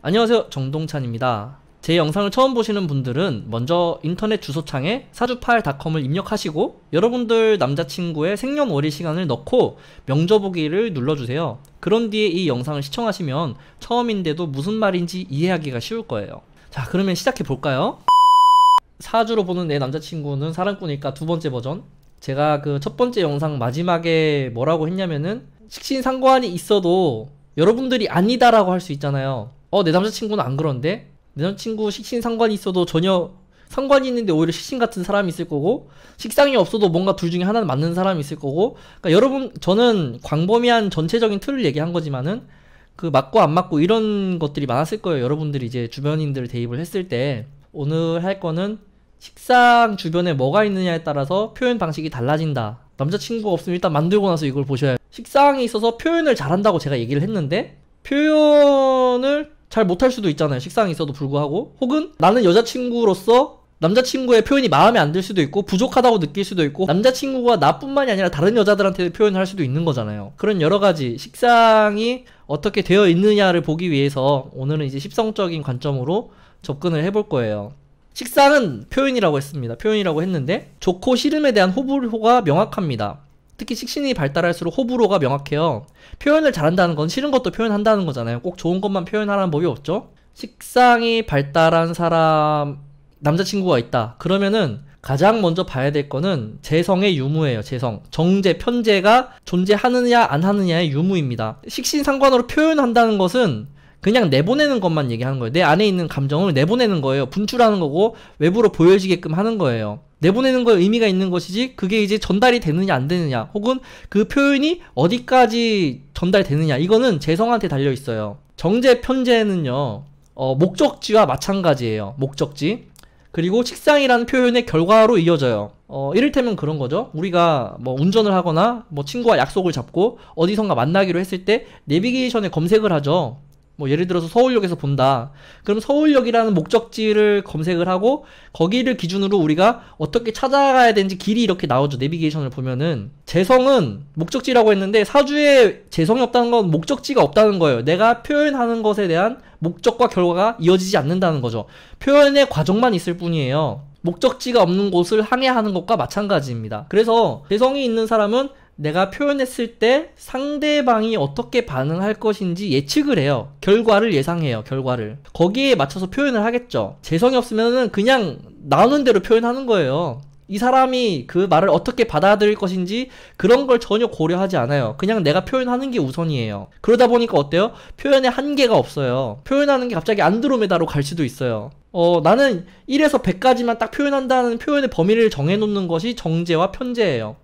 안녕하세요 정동찬입니다. 제 영상을 처음 보시는 분들은 먼저 인터넷 주소창에 사주팔닷컴을 입력하시고 여러분들 남자친구의 생년월일 시간을 넣고 명저보기를 눌러주세요. 그런 뒤에 이 영상을 시청하시면 처음인데도 무슨 말인지 이해하기가 쉬울 거예요. 자 그러면 시작해 볼까요? 사주로 보는 내 남자친구는 사랑꾼이니까 두 번째 버전 제가 그 첫 번째 영상 마지막에 뭐라고 했냐면은 식신상관이 있어도 여러분들이 아니다라고 할 수 있잖아요. 어, 내 남자친구는 안 그런데? 내 남자친구 식신 상관이 있어도 전혀 상관이 있는데 오히려 식신 같은 사람이 있을 거고 식상이 없어도 뭔가 둘 중에 하나는 맞는 사람이 있을 거고 그러니까 여러분 저는 광범위한 전체적인 틀을 얘기한 거지만은 그 맞고 안 맞고 이런 것들이 많았을 거예요 여러분들이 이제 주변인들 을 대입을 했을 때 오늘 할 거는 식상 주변에 뭐가 있느냐에 따라서 표현 방식이 달라진다 남자친구가 없으면 일단 만들고 나서 이걸 보셔야 해요 식상이 있어서 표현을 잘한다고 제가 얘기를 했는데 표현을 잘 못할 수도 있잖아요. 식상이 있어도 불구하고. 혹은 나는 여자친구로서 남자친구의 표현이 마음에 안 들 수도 있고 부족하다고 느낄 수도 있고 남자친구가 나뿐만이 아니라 다른 여자들한테 도 표현을 할 수도 있는 거잖아요. 그런 여러 가지 식상이 어떻게 되어 있느냐를 보기 위해서 오늘은 이제 십성적인 관점으로 접근을 해볼 거예요. 식상은 표현이라고 했습니다. 표현이라고 했는데 좋고 싫음에 대한 호불호가 명확합니다. 특히 식신이 발달할수록 호불호가 명확해요. 표현을 잘한다는 건 싫은 것도 표현한다는 거잖아요. 꼭 좋은 것만 표현하라는 법이 없죠. 식상이 발달한 사람 남자친구가 있다. 그러면은 가장 먼저 봐야 될 거는 재성의 유무예요. 재성. 정제, 편제가 존재하느냐 안 하느냐의 유무입니다. 식신 상관으로 표현한다는 것은 그냥 내보내는 것만 얘기하는 거예요. 내 안에 있는 감정을 내보내는 거예요. 분출하는 거고 외부로 보여지게끔 하는 거예요. 내보내는 거에 의미가 있는 것이지 그게 이제 전달이 되느냐 안 되느냐 혹은 그 표현이 어디까지 전달되느냐 이거는 재성한테 달려 있어요. 정제 편제는요 어, 목적지와 마찬가지예요. 목적지 그리고 식상이라는 표현의 결과로 이어져요. 어, 이를테면 그런 거죠. 우리가 뭐 운전을 하거나 뭐 친구와 약속을 잡고 어디선가 만나기로 했을 때 내비게이션에 검색을 하죠. 뭐 예를 들어서 서울역에서 본다. 그럼 서울역이라는 목적지를 검색을 하고 거기를 기준으로 우리가 어떻게 찾아가야 되는지 길이 이렇게 나오죠. 내비게이션을 보면은 재성은 목적지라고 했는데 사주에 재성이 없다는 건 목적지가 없다는 거예요. 내가 표현하는 것에 대한 목적과 결과가 이어지지 않는다는 거죠. 표현의 과정만 있을 뿐이에요. 목적지가 없는 곳을 항해하는 것과 마찬가지입니다. 그래서 재성이 있는 사람은 내가 표현했을 때 상대방이 어떻게 반응할 것인지 예측을 해요. 결과를 예상해요. 결과를. 거기에 맞춰서 표현을 하겠죠. 재성이 없으면 그냥 나오는 대로 표현하는 거예요. 이 사람이 그 말을 어떻게 받아들일 것인지 그런 걸 전혀 고려하지 않아요. 그냥 내가 표현하는 게 우선이에요. 그러다 보니까 어때요? 표현의 한계가 없어요. 표현하는 게 갑자기 안드로메다로 갈 수도 있어요. 어, 나는 1에서 100까지만 딱 표현한다는 표현의 범위를 정해놓는 것이 정제와 편제예요.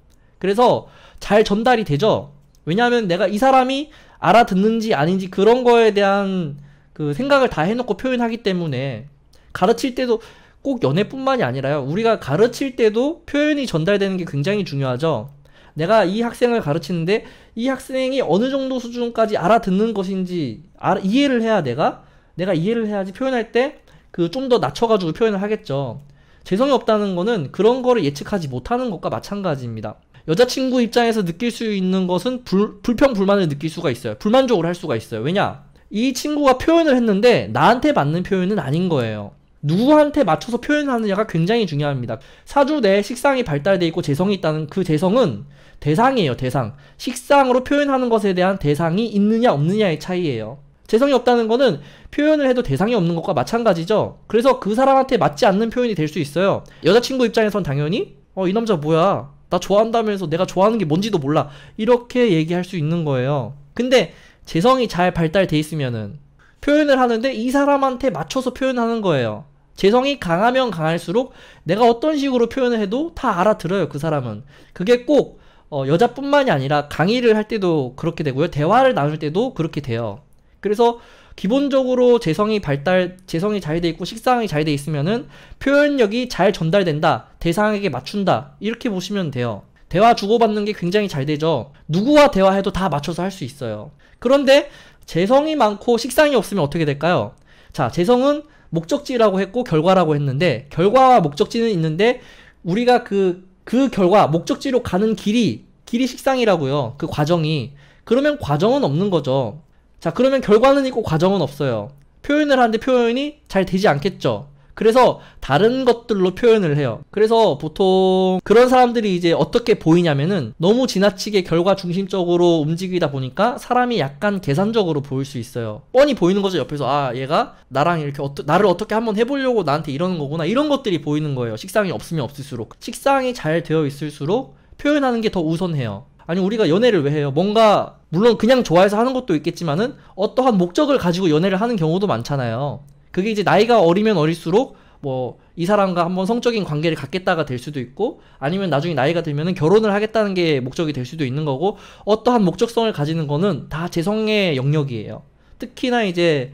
그래서 잘 전달이 되죠. 왜냐하면 내가 이 사람이 알아듣는지 아닌지 그런 거에 대한 그 생각을 다 해놓고 표현하기 때문에 가르칠 때도 꼭 연애뿐만이 아니라요. 우리가 가르칠 때도 표현이 전달되는 게 굉장히 중요하죠. 내가 이 학생을 가르치는데 이 학생이 어느 정도 수준까지 알아듣는 것인지 알아, 이해를 해야 내가 내가 이해를 해야지 표현할 때 그 좀 더 낮춰가지고 표현을 하겠죠. 재성이 없다는 거는 그런 거를 예측하지 못하는 것과 마찬가지입니다. 여자친구 입장에서 느낄 수 있는 것은 불, 불평 불만을 느낄 수가 있어요. 불만족을 할 수가 있어요. 왜냐? 이 친구가 표현을 했는데 나한테 맞는 표현은 아닌 거예요. 누구한테 맞춰서 표현하느냐가 굉장히 중요합니다. 사주 내 식상이 발달돼 있고 재성이 있다는 그 재성은 대상이에요, 대상. 식상으로 표현하는 것에 대한 대상이 있느냐 없느냐의 차이예요. 재성이 없다는 거는 표현을 해도 대상이 없는 것과 마찬가지죠. 그래서 그 사람한테 맞지 않는 표현이 될 수 있어요. 여자친구 입장에선 당연히 어, 이 남자 뭐야? 나 좋아한다면서 내가 좋아하는 게 뭔지도 몰라. 이렇게 얘기할 수 있는 거예요. 근데 재성이 잘 발달돼 있으면은 표현을 하는데 이 사람한테 맞춰서 표현하는 거예요. 재성이 강하면 강할수록 내가 어떤 식으로 표현을 해도 다 알아들어요, 그 사람은. 그게 꼭 어, 여자뿐만이 아니라 강의를 할 때도 그렇게 되고요. 대화를 나눌 때도 그렇게 돼요. 그래서 기본적으로 재성이 발달, 재성이 잘 돼 있고 식상이 잘 돼 있으면은 표현력이 잘 전달된다. 대상에게 맞춘다. 이렇게 보시면 돼요. 대화 주고받는 게 굉장히 잘 되죠. 누구와 대화해도 다 맞춰서 할 수 있어요. 그런데 재성이 많고 식상이 없으면 어떻게 될까요? 자, 재성은 목적지라고 했고 결과라고 했는데 결과와 목적지는 있는데 우리가 그그 그 결과 목적지로 가는 길이 길이 식상이라고요. 그 과정이 그러면 과정은 없는 거죠. 자, 그러면 결과는 있고 과정은 없어요. 표현을 하는데 표현이 잘 되지 않겠죠. 그래서 다른 것들로 표현을 해요. 그래서 보통 그런 사람들이 이제 어떻게 보이냐면은 너무 지나치게 결과 중심적으로 움직이다 보니까 사람이 약간 계산적으로 보일 수 있어요. 뻔히 보이는 거죠. 옆에서 아 얘가 나랑 이렇게 어떠, 나를 어떻게 한번 해보려고 나한테 이러는 거구나 이런 것들이 보이는 거예요. 식상이 없으면 없을수록 식상이 잘 되어 있을수록 표현하는 게 더 우선해요. 아니 우리가 연애를 왜 해요? 뭔가 물론 그냥 좋아해서 하는 것도 있겠지만은 어떠한 목적을 가지고 연애를 하는 경우도 많잖아요. 그게 이제 나이가 어리면 어릴수록 뭐 이 사람과 한번 성적인 관계를 갖겠다가 될 수도 있고 아니면 나중에 나이가 들면은 결혼을 하겠다는 게 목적이 될 수도 있는 거고 어떠한 목적성을 가지는 거는 다 재성의 영역이에요. 특히나 이제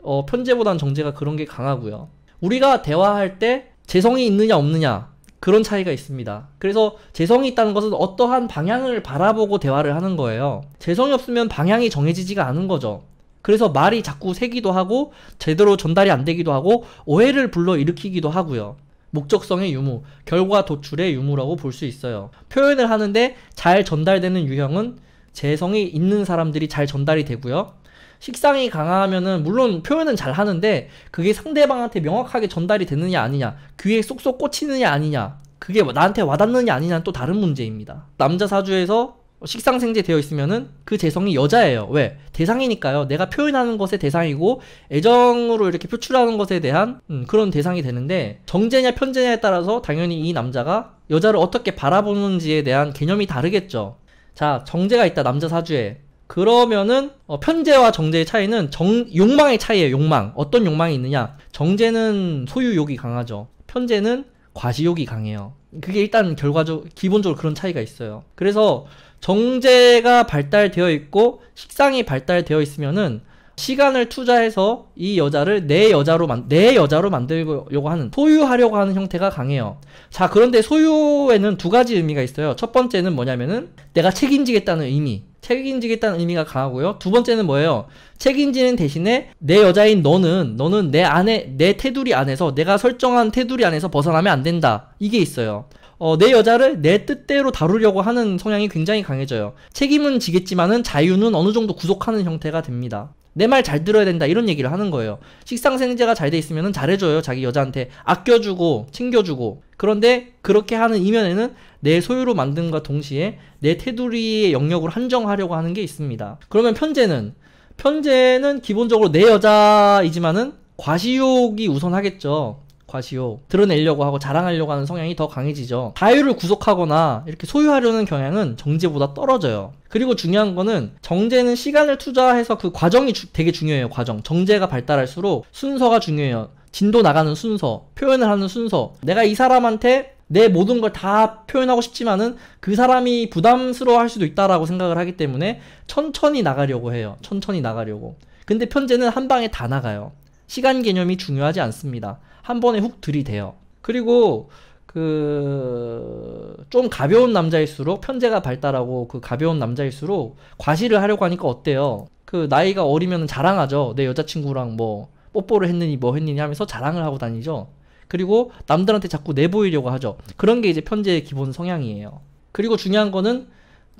어, 편제보단 정제가 그런 게 강하고요. 우리가 대화할 때 재성이 있느냐 없느냐 그런 차이가 있습니다. 그래서 재성이 있다는 것은 어떠한 방향을 바라보고 대화를 하는 거예요. 재성이 없으면 방향이 정해지지가 않은 거죠. 그래서 말이 자꾸 새기도 하고 제대로 전달이 안 되기도 하고 오해를 불러일으키기도 하고요. 목적성의 유무, 결과 도출의 유무라고 볼 수 있어요. 표현을 하는데 잘 전달되는 유형은 재성이 있는 사람들이 잘 전달이 되고요. 식상이 강하면은 물론 표현은 잘 하는데 그게 상대방한테 명확하게 전달이 되느냐 아니냐 귀에 쏙쏙 꽂히느냐 아니냐 그게 나한테 와닿느냐 아니냐는 또 다른 문제입니다. 남자 사주에서 식상생제 되어 있으면은 그 재성이 여자예요. 왜? 대상이니까요. 내가 표현하는 것의 대상이고 애정으로 이렇게 표출하는 것에 대한 음, 그런 대상이 되는데 정제냐 편제냐에 따라서 당연히 이 남자가 여자를 어떻게 바라보는지에 대한 개념이 다르겠죠. 자, 정제가 있다 남자 사주에 그러면은 어, 편재와 정재의 차이는 정, 욕망의 차이에요 욕망. 어떤 욕망이 있느냐? 정재는 소유욕이 강하죠. 편재는 과시욕이 강해요. 그게 일단 결과적 기본적으로 그런 차이가 있어요. 그래서 정제가 발달되어 있고 식상이 발달되어 있으면은 시간을 투자해서 이 여자를 내 여자로 만, 내 여자로 만들려고 하는 소유하려고 하는 형태가 강해요. 자, 그런데 소유에는 두 가지 의미가 있어요. 첫 번째는 뭐냐면은 내가 책임지겠다는 의미. 책임지겠다는 의미가 강하고요. 두 번째는 뭐예요? 책임지는 대신에 내 여자인 너는 너는 내 안에 내 테두리 안에서 내가 설정한 테두리 안에서 벗어나면 안 된다. 이게 있어요. 어, 내 여자를 내 뜻대로 다루려고 하는 성향이 굉장히 강해져요. 책임은 지겠지만은 자유는 어느 정도 구속하는 형태가 됩니다. 내말잘 들어야 된다 이런 얘기를 하는 거예요. 식상생제가 잘 돼 있으면 잘해줘요 자기 여자한테 아껴주고 챙겨주고 그런데 그렇게 하는 이면에는 내 소유로 만든과 동시에 내 테두리의 영역을 한정하려고 하는 게 있습니다. 그러면 편제는 편제는 기본적으로 내 여자이지만은 과시욕이 우선하겠죠. 가시오 드러내려고 하고 자랑하려고 하는 성향이 더 강해지죠. 자유를 구속하거나 이렇게 소유하려는 경향은 정제보다 떨어져요. 그리고 중요한 거는 정제는 시간을 투자해서 그 과정이 주, 되게 중요해요. 과정. 정제가 발달할수록 순서가 중요해요. 진도 나가는 순서, 표현을 하는 순서. 내가 이 사람한테 내 모든 걸 다 표현하고 싶지만은 그 사람이 부담스러워 할 수도 있다라고 생각을 하기 때문에 천천히 나가려고 해요. 천천히 나가려고. 근데 편제는 한 방에 다 나가요. 시간 개념이 중요하지 않습니다. 한 번에 훅 들이대요. 그리고 그 좀 가벼운 남자일수록 편제가 발달하고 그 가벼운 남자일수록 과시를 하려고 하니까 어때요? 그 나이가 어리면 자랑하죠. 내 여자친구랑 뭐 뽀뽀를 했느니 뭐 했느니 하면서 자랑을 하고 다니죠. 그리고 남들한테 자꾸 내보이려고 하죠. 그런 게 이제 편제의 기본 성향이에요. 그리고 중요한 거는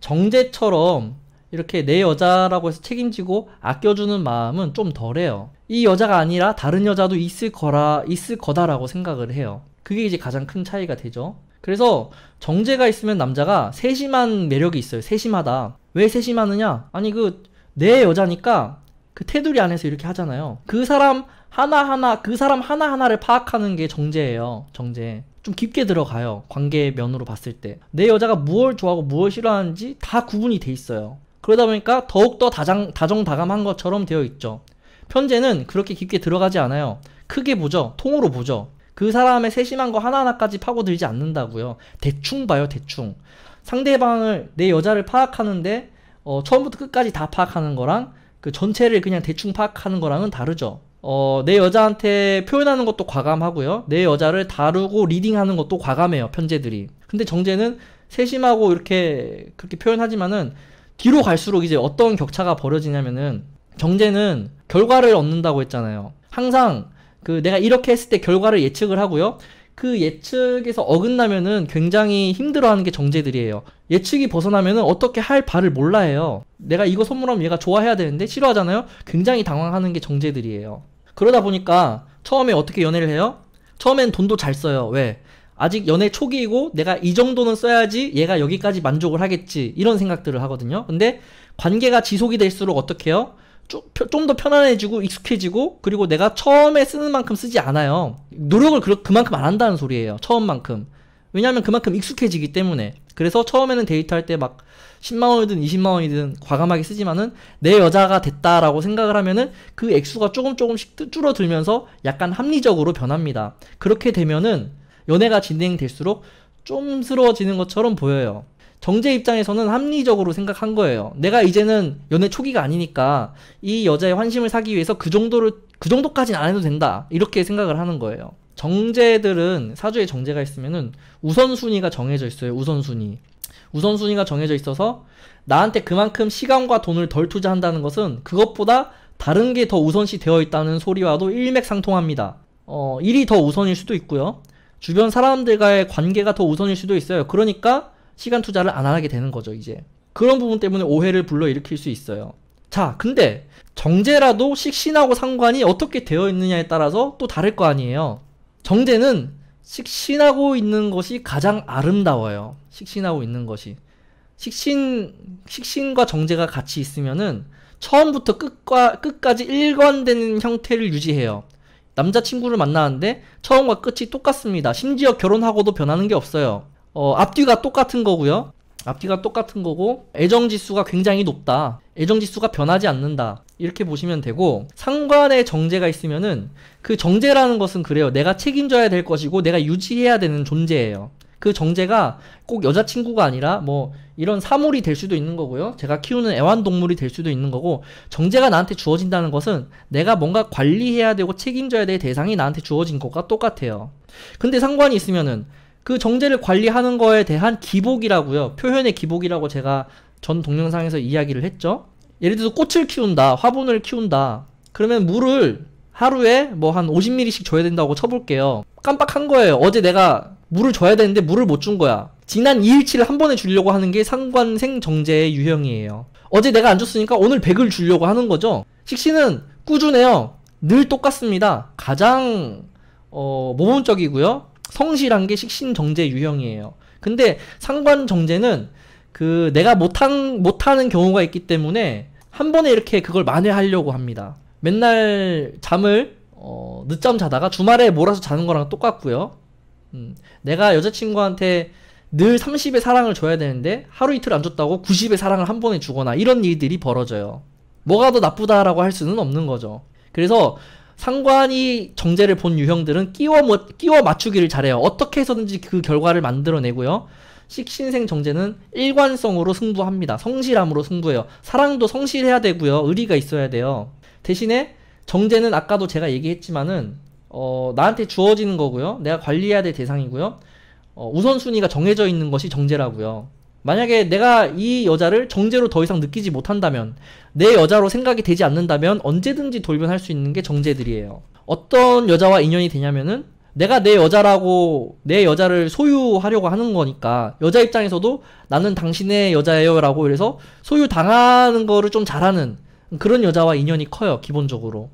정제처럼 이렇게 내 여자라고 해서 책임지고 아껴주는 마음은 좀 덜해요. 이 여자가 아니라 다른 여자도 있을 거라 있을 거다라고 생각을 해요. 그게 이제 가장 큰 차이가 되죠. 그래서 정제가 있으면 남자가 세심한 매력이 있어요. 세심하다. 왜 세심하느냐? 아니 그 내 여자니까 그 테두리 안에서 이렇게 하잖아요. 그 사람 하나하나 그 사람 하나하나를 파악하는 게 정제예요. 정제. 좀 깊게 들어가요. 관계 면으로 봤을 때. 내 여자가 무엇 좋아하고 무엇을 싫어하는지 다 구분이 돼 있어요. 그러다 보니까 더욱더 다장, 다정다감한 것처럼 되어 있죠. 편제는 그렇게 깊게 들어가지 않아요. 크게 보죠. 통으로 보죠. 그 사람의 세심한 거 하나하나까지 파고들지 않는다고요. 대충 봐요, 대충. 상대방을 내 여자를 파악하는데 어, 처음부터 끝까지 다 파악하는 거랑 그 전체를 그냥 대충 파악하는 거랑은 다르죠. 어, 내 여자한테 표현하는 것도 과감하고요. 내 여자를 다루고 리딩하는 것도 과감해요, 편제들이. 근데 정제는 세심하고 이렇게 그렇게 표현하지만은 뒤로 갈수록 이제 어떤 격차가 벌어지냐면은 경제는 결과를 얻는다고 했잖아요. 항상 그 내가 이렇게 했을 때 결과를 예측을 하고요. 그 예측에서 어긋나면은 굉장히 힘들어하는 게 정제들이에요. 예측이 벗어나면은 어떻게 할 바를 몰라 해요. 내가 이거 선물하면 얘가 좋아해야 되는데 싫어하잖아요. 굉장히 당황하는 게 정제들이에요. 그러다 보니까 처음에 어떻게 연애를 해요? 처음엔 돈도 잘 써요. 왜? 아직 연애 초기이고 내가 이 정도는 써야지 얘가 여기까지 만족을 하겠지 이런 생각들을 하거든요. 근데 관계가 지속이 될수록 어떻게 해요? 좀 더 편안해지고 익숙해지고 그리고 내가 처음에 쓰는 만큼 쓰지 않아요. 노력을 그, 만큼안 한다는 소리예요. 처음만큼. 왜냐하면 그만큼 익숙해지기 때문에. 그래서 처음에는 데이트할 때 막 10만 원이든 20만 원이든 과감하게 쓰지만은 내 여자가 됐다라고 생각을 하면은 그 액수가 조금 조금씩 줄어들면서 약간 합리적으로 변합니다. 그렇게 되면은 연애가 진행될수록 좀스러워지는 것처럼 보여요. 정재 입장에서는 합리적으로 생각한 거예요. 내가 이제는 연애 초기가 아니니까 이 여자의 환심을 사기 위해서 그 정도를 그 정도까지는 안 해도 된다 이렇게 생각을 하는 거예요. 정제들은 사주에 정제가 있으면은 우선순위가 정해져 있어요. 우선순위. 우선순위가 정해져 있어서 나한테 그만큼 시간과 돈을 덜 투자한다는 것은 그것보다 다른 게 더 우선시 되어 있다는 소리와도 일맥상통합니다. 어, 일이 더 우선일 수도 있고요. 주변 사람들과의 관계가 더 우선일 수도 있어요. 그러니까 시간 투자를 안 하게 되는 거죠, 이제. 그런 부분 때문에 오해를 불러일으킬 수 있어요. 자, 근데 정제라도 식신하고 상관이 어떻게 되어 있느냐에 따라서 또 다를 거 아니에요. 정제는 식신하고 있는 것이 가장 아름다워요. 식신하고 있는 것이. 식신, 식신과 정제가 같이 있으면은 처음부터 끝과, 끝까지 일관되는 형태를 유지해요. 남자친구를 만나는데 처음과 끝이 똑같습니다. 심지어 결혼하고도 변하는 게 없어요. 어, 앞뒤가 똑같은 거고요. 앞뒤가 똑같은 거고 애정지수가 굉장히 높다. 애정지수가 변하지 않는다. 이렇게 보시면 되고 상관의 정제가 있으면은 그 정제라는 것은 그래요. 내가 책임져야 될 것이고 내가 유지해야 되는 존재예요. 그 정제가 꼭 여자친구가 아니라 뭐 이런 사물이 될 수도 있는 거고요. 제가 키우는 애완동물이 될 수도 있는 거고 정제가 나한테 주어진다는 것은 내가 뭔가 관리해야 되고 책임져야 될 대상이 나한테 주어진 것과 똑같아요. 근데 상관이 있으면은 그 정제를 관리하는 거에 대한 기복이라고요. 표현의 기복이라고 제가 전 동영상에서 이야기를 했죠. 예를 들어서 꽃을 키운다, 화분을 키운다. 그러면 물을 하루에 뭐 한 50ml씩 줘야 된다고 쳐볼게요. 깜빡한 거예요. 어제 내가 물을 줘야 되는데 물을 못 준 거야. 지난 2일치를 한 번에 주려고 하는 게 상관생 정제의 유형이에요. 어제 내가 안 줬으니까 오늘 100을 주려고 하는 거죠. 식신은 꾸준해요. 늘 똑같습니다. 가장 어, 모범적이고요. 성실한 게 식신 정제 유형이에요. 근데 상관 정제는 그 내가 못한 못하는 경우가 있기 때문에 한 번에 이렇게 그걸 만회하려고 합니다. 맨날 잠을 어, 늦잠 자다가 주말에 몰아서 자는 거랑 똑같고요. 음, 내가 여자친구한테 늘 30의 사랑을 줘야 되는데 하루 이틀 안 줬다고 90의 사랑을 한 번에 주거나 이런 일들이 벌어져요. 뭐가 더 나쁘다라고 할 수는 없는 거죠. 그래서 상관이 정제를 본 유형들은 끼워, 끼워 맞추기를 잘해요. 어떻게 해서든지 그 결과를 만들어내고요. 식신생 정제는 일관성으로 승부합니다. 성실함으로 승부해요. 사랑도 성실해야 되고요. 의리가 있어야 돼요. 대신에 정제는 아까도 제가 얘기했지만은 어, 나한테 주어지는 거고요. 내가 관리해야 될 대상이고요. 어, 우선순위가 정해져 있는 것이 정제라고요. 만약에 내가 이 여자를 정제로 더 이상 느끼지 못한다면 내 여자로 생각이 되지 않는다면 언제든지 돌변할 수 있는 게 정제들이에요. 어떤 여자와 인연이 되냐면은 내가 내 여자라고 내 여자를 소유하려고 하는 거니까 여자 입장에서도 나는 당신의 여자예요라고 그래서 소유 당하는 거를 좀 잘하는 그런 여자와 인연이 커요, 기본적으로.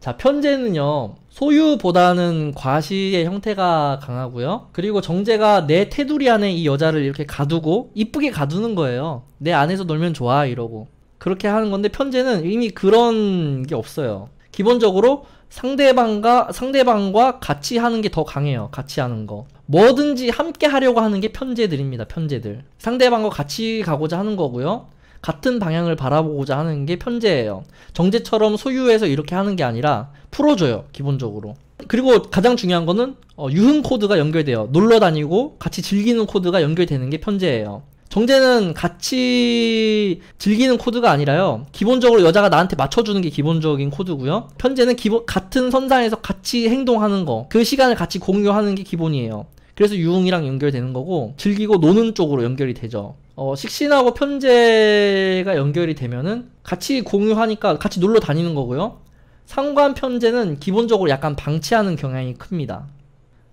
자, 편제는요, 소유보다는 과시의 형태가 강하고요. 그리고 정제가 내 테두리 안에 이 여자를 이렇게 가두고, 이쁘게 가두는 거예요. 내 안에서 놀면 좋아, 이러고. 그렇게 하는 건데, 편제는 이미 그런 게 없어요. 기본적으로 상대방과, 상대방과 같이 하는 게 더 강해요. 같이 하는 거. 뭐든지 함께 하려고 하는 게 편제들입니다, 편제들. 상대방과 같이 가고자 하는 거고요. 같은 방향을 바라보고자 하는 게 편제예요. 정제처럼 소유해서 이렇게 하는 게 아니라 풀어줘요, 기본적으로. 그리고 가장 중요한 거는 어, 유흥 코드가 연결돼요. 놀러 다니고 같이 즐기는 코드가 연결되는 게 편제예요. 정제는 같이 즐기는 코드가 아니라요. 기본적으로 여자가 나한테 맞춰주는 게 기본적인 코드고요. 편제는 기본 같은 선상에서 같이 행동하는 거, 그 시간을 같이 공유하는 게 기본이에요. 그래서 유흥이랑 연결되는 거고 즐기고 노는 쪽으로 연결이 되죠. 어, 식신하고 편제가 연결이 되면은 같이 공유하니까 같이 놀러 다니는 거고요. 상관 편제는 기본적으로 약간 방치하는 경향이 큽니다.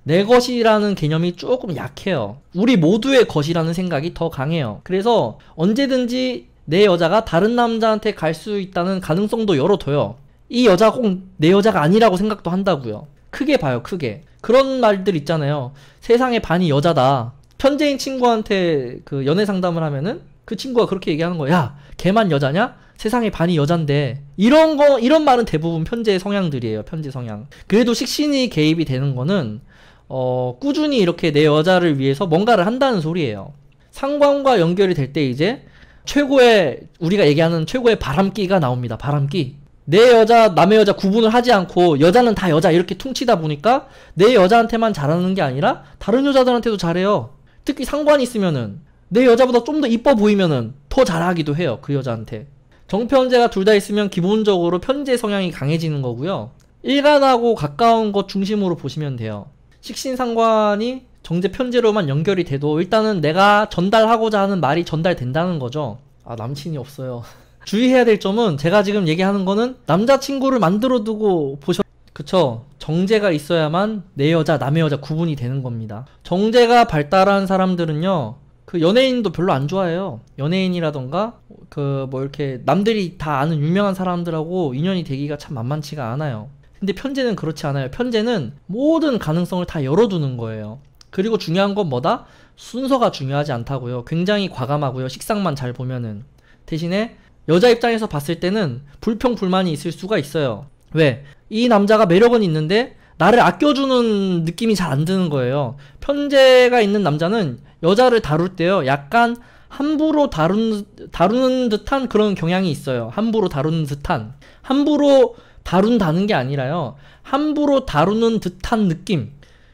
내 것이라는 개념이 조금 약해요. 우리 모두의 것이라는 생각이 더 강해요. 그래서 언제든지 내 여자가 다른 남자한테 갈 수 있다는 가능성도 열어둬요. 이 여자 꼭내 여자가 아니라고 생각도 한다고요. 크게 봐요, 크게. 그런 말들 있잖아요. 세상의 반이 여자다. 편재인 친구한테 그 연애 상담을 하면은 그 친구가 그렇게 얘기하는 거야. 야, 걔만 여자냐? 세상에 반이 여잔데. 이런 거, 이런 말은 대부분 편재 의 성향들이에요. 편재 성향. 그래도 식신이 개입이 되는 거는, 어, 꾸준히 이렇게 내 여자를 위해서 뭔가를 한다는 소리예요. 상관과 연결이 될 때 이제 최고의, 우리가 얘기하는 최고의 바람기가 나옵니다. 바람기. 내 여자, 남의 여자 구분을 하지 않고 여자는 다 여자 이렇게 퉁치다 보니까 내 여자한테만 잘하는 게 아니라 다른 여자들한테도 잘해요. 특히 상관이 있으면은 내 여자보다 좀 더 이뻐 보이면은 더 잘하기도 해요. 그 여자한테. 정편제가 둘 다 있으면 기본적으로 편제 성향이 강해지는 거고요. 일간하고 가까운 것 중심으로 보시면 돼요. 식신상관이 정제 편제로만 연결이 돼도 일단은 내가 전달하고자 하는 말이 전달된다는 거죠. 아, 남친이 없어요. 주의해야 될 점은 제가 지금 얘기하는 거는 남자친구를 만들어 두고 보셔 그쵸 정제가 있어야만 내 여자 남의 여자 구분이 되는 겁니다 정제가 발달한 사람들은요 그 연예인도 별로 안 좋아해요 연예인이라던가 그 뭐 이렇게 남들이 다 아는 유명한 사람들하고 인연이 되기가 참 만만치가 않아요 근데 편제는 그렇지 않아요 편제는 모든 가능성을 다 열어두는 거예요 그리고 중요한 건 뭐다? 순서가 중요하지 않다고요 굉장히 과감하고요 식상만 잘 보면은 대신에 여자 입장에서 봤을 때는 불평불만이 있을 수가 있어요 왜? 이 남자가 매력은 있는데 나를 아껴주는 느낌이 잘 안 드는 거예요. 편제가 있는 남자는 여자를 다룰 때요. 약간 함부로 다룬, 다루는 듯한 그런 경향이 있어요. 함부로 다루는 듯한. 함부로 다룬다는 게 아니라요. 함부로 다루는 듯한 느낌.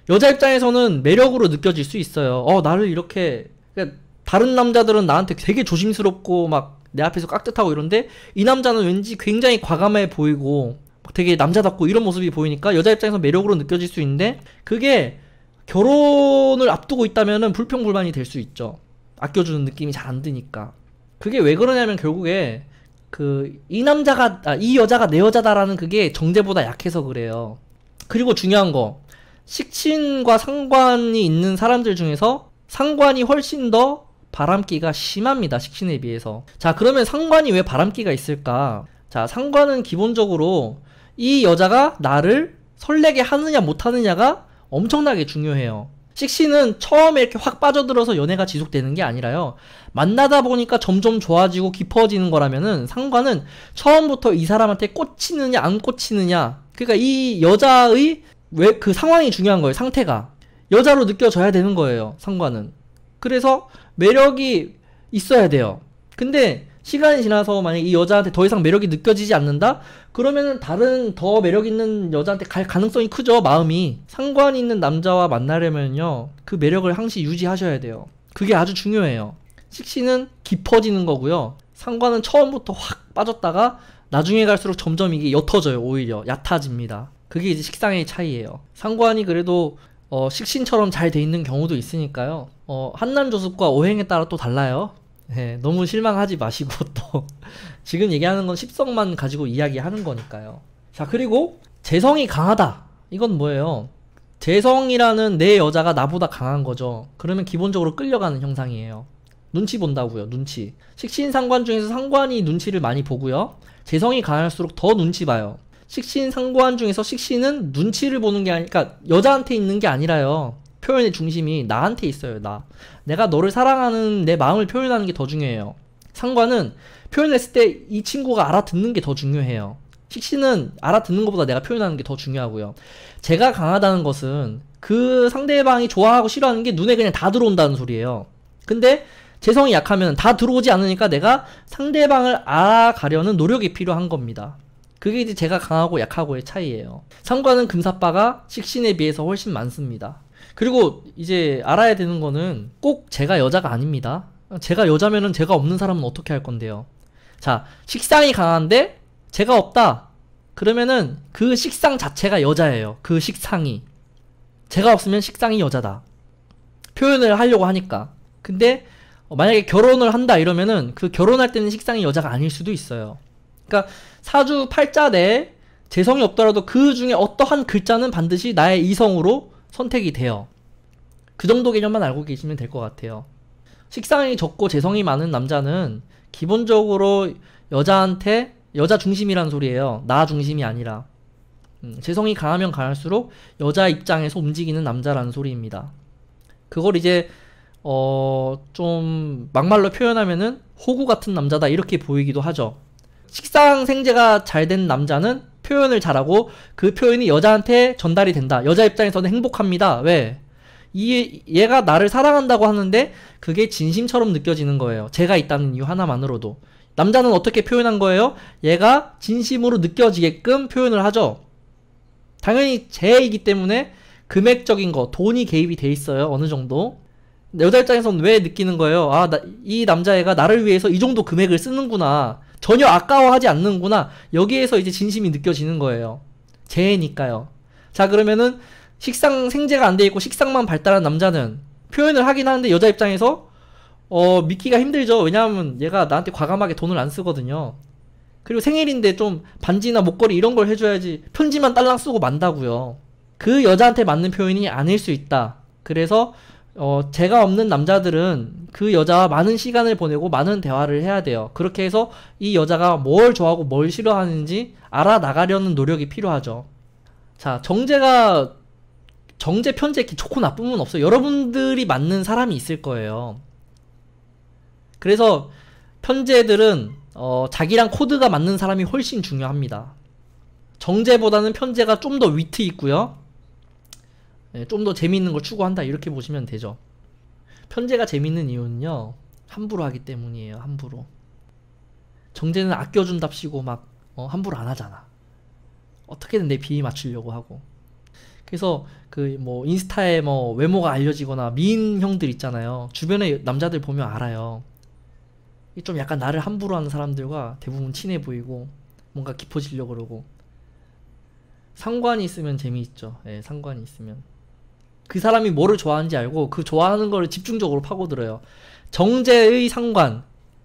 여자 입장에서는 매력으로 느껴질 수 있어요. 어, 나를 이렇게. 그러니까 다른 남자들은 나한테 되게 조심스럽고 막 내 앞에서 깍듯하고 이런데 이 남자는 왠지 굉장히 과감해 보이고 되게 남자답고 이런 모습이 보이니까 여자 입장에서 매력으로 느껴질 수 있는데 그게 결혼을 앞두고 있다면은 불평불만이 될 수 있죠. 아껴주는 느낌이 잘 안 드니까. 그게 왜 그러냐면 결국에 그 이 남자가 아, 이 여자가 내 여자다라는 그게 정제보다 약해서 그래요. 그리고 중요한 거 식친과 상관이 있는 사람들 중에서 상관이 훨씬 더 바람기가 심합니다. 식신에 비해서. 자 그러면 상관이 왜 바람기가 있을까? 자 상관은 기본적으로 이 여자가 나를 설레게 하느냐 못하느냐가 엄청나게 중요해요. 식신은 처음에 이렇게 확 빠져들어서 연애가 지속되는 게 아니라요. 만나다 보니까 점점 좋아지고 깊어지는 거라면은 상관은 처음부터 이 사람한테 꽂히느냐 안 꽂히느냐. 그러니까 이 여자의 왜 그 상황이 중요한 거예요. 상태가 여자로 느껴져야 되는 거예요. 상관은. 그래서 매력이 있어야 돼요. 근데 시간이 지나서 만약 이 여자한테 더 이상 매력이 느껴지지 않는다? 그러면은 다른 더 매력 있는 여자한테 갈 가능성이 크죠, 마음이. 상관이 있는 남자와 만나려면요, 그 매력을 항시 유지하셔야 돼요. 그게 아주 중요해요. 식신은 깊어지는 거고요. 상관은 처음부터 확 빠졌다가 나중에 갈수록 점점 이게 옅어져요, 오히려. 얕아집니다. 그게 이제 식상의 차이예요. 상관이 그래도 어, 식신처럼 잘 돼 있는 경우도 있으니까요. 어, 한남 조숙과 오행에 따라 또 달라요. 네, 너무 실망하지 마시고 또 지금 얘기하는 건십성만 가지고 이야기하는 거니까요. 자 그리고 재성이 강하다. 이건 뭐예요? 재성이라는 내 여자가 나보다 강한 거죠. 그러면 기본적으로 끌려가는 형상이에요. 눈치 본다고요. 눈치. 식신 상관 중에서 상관이 눈치를 많이 보고요. 재성이 강할수록 더 눈치 봐요. 식신 상관 중에서 식신은 눈치를 보는 게 아니니까 그러니까 여자한테 있는 게 아니라요. 표현의 중심이 나한테 있어요. 나. 내가 너를 사랑하는 내 마음을 표현하는 게 더 중요해요. 상관은 표현했을 때 이 친구가 알아듣는 게 더 중요해요. 식신은 알아듣는 것보다 내가 표현하는 게 더 중요하고요. 제가 강하다는 것은 그 상대방이 좋아하고 싫어하는 게 눈에 그냥 다 들어온다는 소리예요. 근데 재성이 약하면 다 들어오지 않으니까 내가 상대방을 알아가려는 노력이 필요한 겁니다. 그게 이제 제가 강하고 약하고의 차이예요. 상관은 금사빠가 식신에 비해서 훨씬 많습니다. 그리고 이제 알아야 되는 거는 꼭 제가 여자가 아닙니다. 제가 여자면은 제가 없는 사람은 어떻게 할 건데요? 자, 식상이 강한데 제가 없다. 그러면은 그 식상 자체가 여자예요. 그 식상이. 제가 없으면 식상이 여자다. 표현을 하려고 하니까. 근데 만약에 결혼을 한다 이러면은 그 결혼할 때는 식상이 여자가 아닐 수도 있어요. 그러니까 사주 팔자 내에 재성이 없더라도 그 중에 어떠한 글자는 반드시 나의 이성으로 선택이 돼요. 그 정도 개념만 알고 계시면 될 것 같아요. 식상이 적고 재성이 많은 남자는 기본적으로 여자한테 여자 중심이란 소리예요. 나 중심이 아니라. 음, 재성이 강하면 강할수록 여자 입장에서 움직이는 남자라는 소리입니다. 그걸 이제 어, 좀 막말로 표현하면은 호구 같은 남자다 이렇게 보이기도 하죠. 식상 생제가 잘 된 남자는 표현을 잘하고 그 표현이 여자한테 전달이 된다. 여자 입장에서는 행복합니다. 왜? 이 얘가 나를 사랑한다고 하는데 그게 진심처럼 느껴지는 거예요. 제가 있다는 이유 하나만으로도. 남자는 어떻게 표현한 거예요? 얘가 진심으로 느껴지게끔 표현을 하죠. 당연히 제이기 때문에 금액적인 거, 돈이 개입이 돼 있어요. 어느 정도. 여자 입장에선 왜 느끼는 거예요? 아, 나, 이 남자애가 나를 위해서 이 정도 금액을 쓰는구나. 전혀 아까워하지 않는구나. 여기에서 이제 진심이 느껴지는 거예요. 재해니까요. 자, 그러면은 식상 생제가 안 돼 있고 식상만 발달한 남자는 표현을 하긴 하는데 여자 입장에서 어, 믿기가 힘들죠. 왜냐하면 얘가 나한테 과감하게 돈을 안 쓰거든요. 그리고 생일인데 좀 반지나 목걸이 이런 걸 해줘야지 편지만 딸랑 쓰고 만다고요. 그 여자한테 맞는 표현이 아닐 수 있다. 그래서 어, 제가 없는 남자들은 그 여자와 많은 시간을 보내고 많은 대화를 해야 돼요. 그렇게 해서 이 여자가 뭘 좋아하고 뭘 싫어하는지 알아나가려는 노력이 필요하죠. 자, 정제가, 정제 편제 좋고 나쁨은 없어요. 여러분들이 맞는 사람이 있을 거예요. 그래서 편제들은, 어, 자기랑 코드가 맞는 사람이 훨씬 중요합니다. 정제보다는 편제가 좀 더 위트 있고요. 예, 좀 더 재미있는 걸 추구한다 이렇게 보시면 되죠. 편제가 재미있는 이유는요. 함부로 하기 때문이에요. 함부로. 정제는 아껴준답시고 막 어, 함부로 안 하잖아. 어떻게든 내 비위 맞추려고 하고. 그래서 그 뭐 인스타에 뭐 외모가 알려지거나 미인 형들 있잖아요. 주변에 남자들 보면 알아요. 좀 약간 나를 함부로 하는 사람들과 대부분 친해 보이고 뭔가 깊어지려고 그러고 상관이 있으면 재미있죠. 예, 상관이 있으면. 그 사람이 뭐를 좋아하는지 알고 그 좋아하는 걸 집중적으로 파고들어요. 정제의 상관.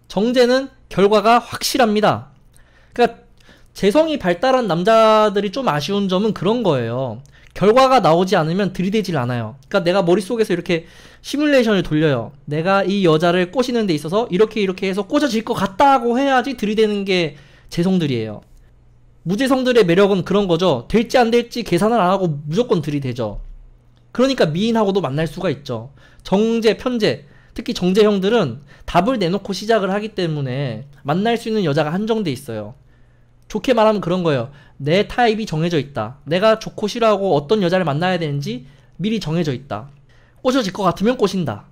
정제는 결과가 확실합니다. 그러니까 재성이 발달한 남자들이 좀 아쉬운 점은 그런 거예요. 결과가 나오지 않으면 들이대질 않아요. 그러니까 내가 머릿속에서 이렇게 시뮬레이션을 돌려요. 내가 이 여자를 꼬시는 데 있어서 이렇게 이렇게 해서 꽂아질것 같다고 해야지 들이대는 게 재성들이에요. 무재성들의 매력은 그런 거죠. 될지 안 될지 계산을 안 하고 무조건 들이대죠. 그러니까 미인하고도 만날 수가 있죠. 정제, 편제, 특히 정제형들은 답을 내놓고 시작을 하기 때문에 만날 수 있는 여자가 한정돼 있어요. 좋게 말하면 그런 거예요. 내 타입이 정해져 있다. 내가 좋고 싫어하고 어떤 여자를 만나야 되는지 미리 정해져 있다. 꼬셔질 것 같으면 꼬신다.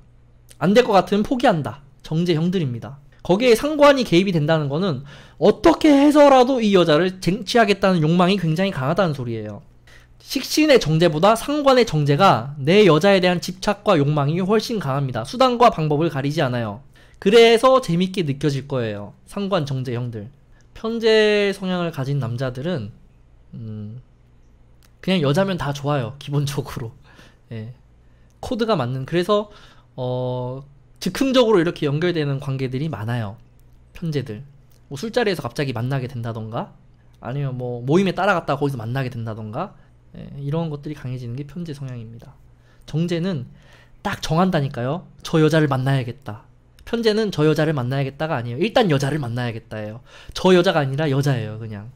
안 될 것 같으면 포기한다. 정제형들입니다. 거기에 상관이 개입이 된다는 거는 어떻게 해서라도 이 여자를 쟁취하겠다는 욕망이 굉장히 강하다는 소리예요. 식신의 정제보다 상관의 정제가 내 여자에 대한 집착과 욕망이 훨씬 강합니다. 수단과 방법을 가리지 않아요. 그래서 재밌게 느껴질 거예요. 상관 정제 형들. 편제 성향을 가진 남자들은 음 그냥 여자면 다 좋아요. 기본적으로. 예. 코드가 맞는 그래서 어 즉흥적으로 이렇게 연결되는 관계들이 많아요. 편제들. 뭐 술자리에서 갑자기 만나게 된다던가 아니면 뭐 모임에 따라갔다가 거기서 만나게 된다던가 예, 이런 것들이 강해지는 게 편제 성향입니다. 정제는 딱 정한다니까요. 저 여자를 만나야겠다. 편제는 저 여자를 만나야겠다가 아니에요. 일단 여자를 만나야겠다예요. 저 여자가 아니라 여자예요, 그냥.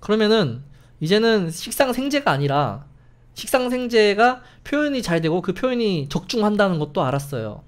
그러면은 이제는 식상생제가 아니라 식상생제가 표현이 잘 되고 그 표현이 적중한다는 것도 알았어요.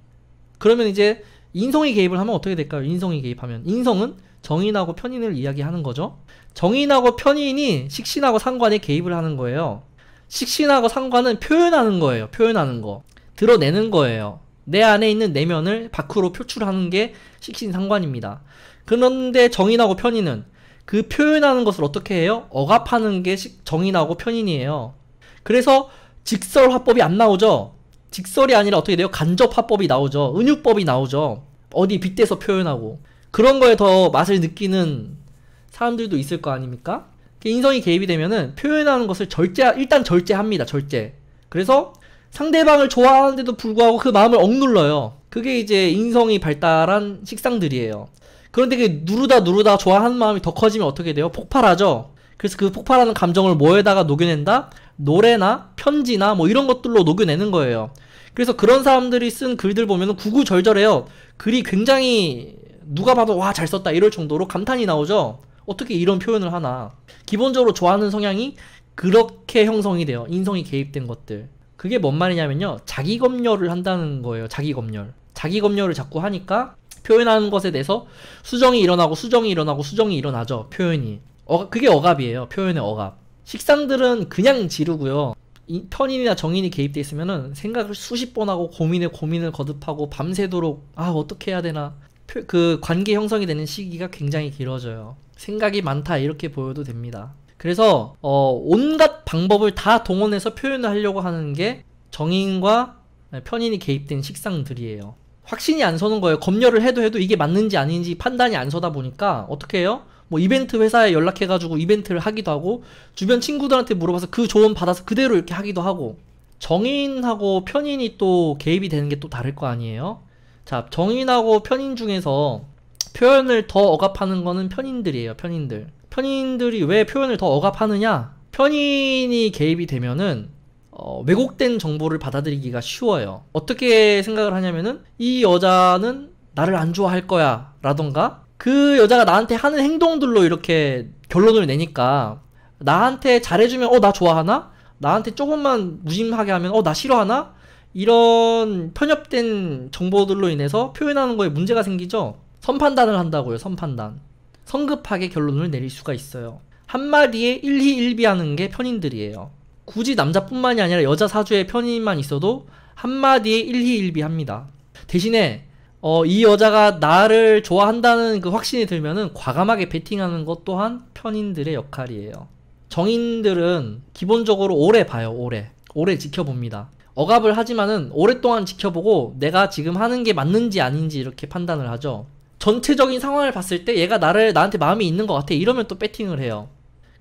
그러면 이제 인성이 개입을 하면 어떻게 될까요? 인성이 개입하면 인성은 정인하고 편인을 이야기하는 거죠. 정인하고 편인이 식신하고 상관에 개입을 하는 거예요. 식신하고 상관은 표현하는 거예요. 표현하는 거. 드러내는 거예요. 내 안에 있는 내면을 밖으로 표출하는 게 식신 상관입니다. 그런데 정인하고 편인은 그 표현하는 것을 어떻게 해요? 억압하는 게 정인하고 편인이에요. 그래서 직설 화법이 안 나오죠. 직설이 아니라 어떻게 돼요? 간접 화법이 나오죠. 은유법이 나오죠. 어디 빗대서 표현하고 그런 거에 더 맛을 느끼는 사람들도 있을 거 아닙니까? 인성이 개입이 되면은 표현하는 것을 절제 일단 절제합니다. 절제. 그래서 상대방을 좋아하는데도 불구하고 그 마음을 억눌러요. 그게 이제 인성이 발달한 식상들이에요. 그런데 그 누르다 누르다 좋아하는 마음이 더 커지면 어떻게 돼요? 폭발하죠. 그래서 그 폭발하는 감정을 뭐에다가 녹여낸다? 노래나 편지나 뭐 이런 것들로 녹여내는 거예요. 그래서 그런 사람들이 쓴 글들 보면 구구절절해요. 글이 굉장히 누가 봐도 와 잘 썼다 이럴 정도로 감탄이 나오죠. 어떻게 이런 표현을 하나. 기본적으로 좋아하는 성향이 그렇게 형성이 돼요. 인성이 개입된 것들. 그게 뭔 말이냐면요. 자기 검열을 한다는 거예요. 자기 검열. 자기 검열을 자꾸 하니까 표현하는 것에 대해서 수정이 일어나고 수정이 일어나고 수정이 일어나죠. 표현이. 어, 그게 억압이에요. 표현의 억압. 식상들은 그냥 지르고요. 편인이나 정인이 개입돼 있으면은 생각을 수십 번 하고 고민에 고민을 거듭하고 밤새도록 아 어떻게 해야 되나 그 관계 형성이 되는 시기가 굉장히 길어져요. 생각이 많다 이렇게 보여도 됩니다. 그래서 어, 온갖 방법을 다 동원해서 표현을 하려고 하는 게 정인과 네, 편인이 개입된 식상들이에요. 확신이 안 서는 거예요. 검열을 해도 해도 이게 맞는지 아닌지 판단이 안 서다 보니까 어떻게 해요? 뭐 이벤트 회사에 연락해가지고 이벤트를 하기도 하고 주변 친구들한테 물어봐서 그 조언 받아서 그대로 이렇게 하기도 하고 정인하고 편인이 또 개입이 되는 게 또 다를 거 아니에요? 자, 정인하고 편인 중에서 표현을 더 억압하는 거는 편인들이에요, 편인들. 편인들이 왜 표현을 더 억압하느냐? 편인이 개입이 되면은 어, 왜곡된 정보를 받아들이기가 쉬워요. 어떻게 생각을 하냐면은 이 여자는 나를 안 좋아할 거야 라던가 그 여자가 나한테 하는 행동들로 이렇게 결론을 내니까 나한테 잘해주면 어 나 좋아하나? 나한테 조금만 무심하게 하면 어 나 싫어하나? 이런 편협된 정보들로 인해서 표현하는 거에 문제가 생기죠. 선판단을 한다고요. 선판단. 성급하게 결론을 내릴 수가 있어요. 한마디에 일희일비하는 게 편인들이에요. 굳이 남자뿐만이 아니라 여자 사주의 편인만 있어도 한마디에 일희일비합니다. 대신에 어, 이 여자가 나를 좋아한다는 그 확신이 들면은 과감하게 베팅하는 것 또한 편인들의 역할이에요. 정인들은 기본적으로 오래 봐요, 오래. 오래 지켜봅니다. 억압을 하지만은 오랫동안 지켜보고 내가 지금 하는 게 맞는지 아닌지 이렇게 판단을 하죠. 전체적인 상황을 봤을 때 얘가 나를 나한테 마음이 있는 것 같아 이러면 또 배팅을 해요.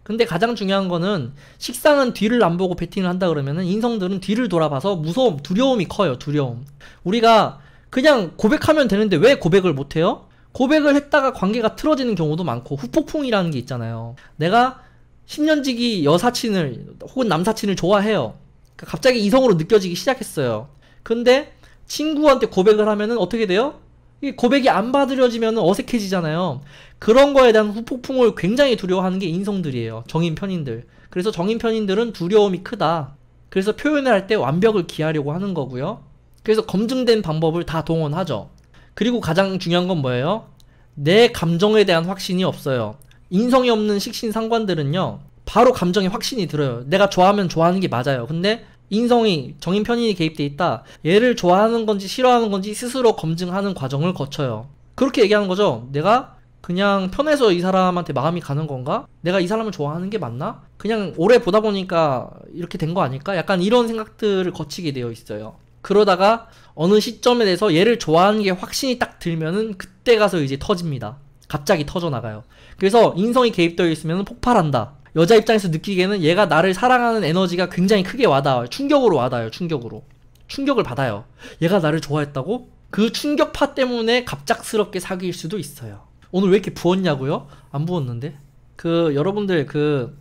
근데 가장 중요한 거는 식상은 뒤를 안 보고 배팅을 한다 그러면은 인성들은 뒤를 돌아봐서 무서움, 두려움이 커요. 두려움. 우리가 그냥 고백하면 되는데 왜 고백을 못 해요? 고백을 했다가 관계가 틀어지는 경우도 많고 후폭풍이라는 게 있잖아요. 내가 10년지기 여사친을 혹은 남사친을 좋아해요. 그러니까 갑자기 이성으로 느껴지기 시작했어요. 근데 친구한테 고백을 하면은 어떻게 돼요? 이 고백이 안 받으려지면 어색해지잖아요. 그런 거에 대한 후폭풍을 굉장히 두려워하는 게 인성들이에요. 정인 편인들. 그래서 정인 편인들은 두려움이 크다. 그래서 표현을 할 때 완벽을 기하려고 하는 거고요. 그래서 검증된 방법을 다 동원하죠. 그리고 가장 중요한 건 뭐예요? 내 감정에 대한 확신이 없어요. 인성이 없는 식신 상관들은요. 바로 감정에 확신이 들어요. 내가 좋아하면 좋아하는 게 맞아요. 근데 인성이 정인 편인이 개입돼 있다. 얘를 좋아하는 건지 싫어하는 건지 스스로 검증하는 과정을 거쳐요. 그렇게 얘기하는 거죠. 내가 그냥 편해서 이 사람한테 마음이 가는 건가? 내가 이 사람을 좋아하는 게 맞나? 그냥 오래 보다 보니까 이렇게 된 거 아닐까? 약간 이런 생각들을 거치게 되어 있어요. 그러다가 어느 시점에 대해서 얘를 좋아하는 게 확신이 딱 들면은 그때 가서 이제 터집니다. 갑자기 터져나가요. 그래서 인성이 개입되어 있으면 폭발한다. 여자 입장에서 느끼기에는 얘가 나를 사랑하는 에너지가 굉장히 크게 와닿아요. 충격으로 와닿아요. 충격으로. 충격을 받아요. 얘가 나를 좋아했다고? 그 충격파 때문에 갑작스럽게 사귈 수도 있어요. 오늘 왜 이렇게 부었냐고요? 안 부었는데. 그 여러분들 그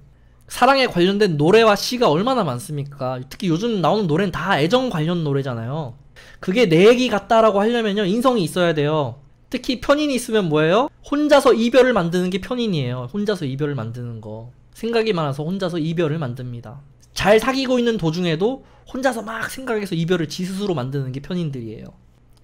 사랑에 관련된 노래와 시가 얼마나 많습니까? 특히 요즘 나오는 노래는 다 애정 관련 노래잖아요. 그게 내 얘기 같다라고 하려면요. 인성이 있어야 돼요. 특히 편인이 있으면 뭐예요? 혼자서 이별을 만드는 게 편인이에요. 혼자서 이별을 만드는 거. 생각이 많아서 혼자서 이별을 만듭니다. 잘 사귀고 있는 도중에도 혼자서 막 생각해서 이별을 지 스스로 만드는 게 편인들이에요.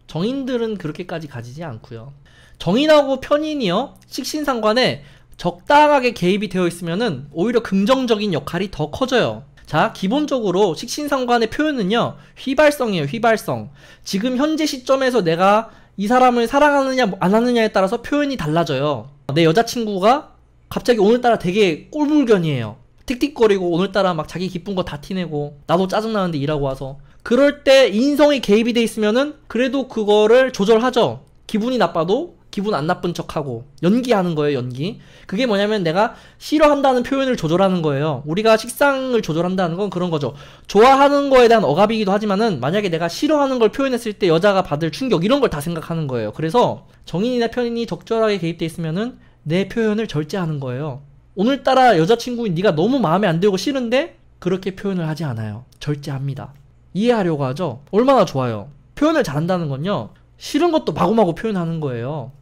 정인들은 그렇게까지 가지지 않고요. 정인하고 편인이요 식신상관에 적당하게 개입이 되어 있으면은 오히려 긍정적인 역할이 더 커져요. 자, 기본적으로 식신상관의 표현은요, 휘발성이에요, 휘발성. 지금 현재 시점에서 내가 이 사람을 사랑하느냐, 안 하느냐에 따라서 표현이 달라져요. 내 여자친구가 갑자기 오늘따라 되게 꼴불견이에요. 틱틱거리고 오늘따라 막 자기 기쁜 거 다 티내고 나도 짜증나는데 일하고 와서 그럴 때 인성이 개입이 돼 있으면은 그래도 그거를 조절하죠. 기분이 나빠도 기분 안 나쁜 척하고 연기하는 거예요 연기 그게 뭐냐면 내가 싫어한다는 표현을 조절하는 거예요 우리가 식상을 조절한다는 건 그런 거죠 좋아하는 거에 대한 억압이기도 하지만은 만약에 내가 싫어하는 걸 표현했을 때 여자가 받을 충격 이런 걸 다 생각하는 거예요 그래서 정인이나 편인이 적절하게 개입돼 있으면은 내 표현을 절제하는 거예요. 오늘따라 여자친구인 네가 너무 마음에 안 들고 싫은데 그렇게 표현을 하지 않아요. 절제합니다. 이해하려고 하죠. 얼마나 좋아요. 표현을 잘한다는 건요. 싫은 것도 마구마구 표현하는 거예요.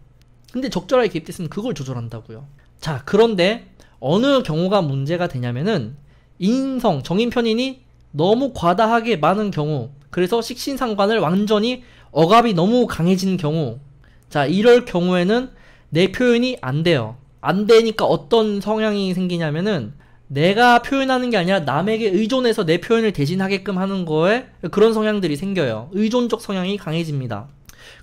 근데 적절하게 개입됐으면 그걸 조절한다고요. 자, 그런데 어느 경우가 문제가 되냐면은 인성, 정인 편인이 너무 과다하게 많은 경우, 그래서 식신상관을 완전히 억압이 너무 강해진 경우, 자, 이럴 경우에는 내 표현이 안 돼요. 안 되니까 어떤 성향이 생기냐면은 내가 표현하는 게 아니라 남에게 의존해서 내 표현을 대신하게끔 하는 거에 그런 성향들이 생겨요. 의존적 성향이 강해집니다.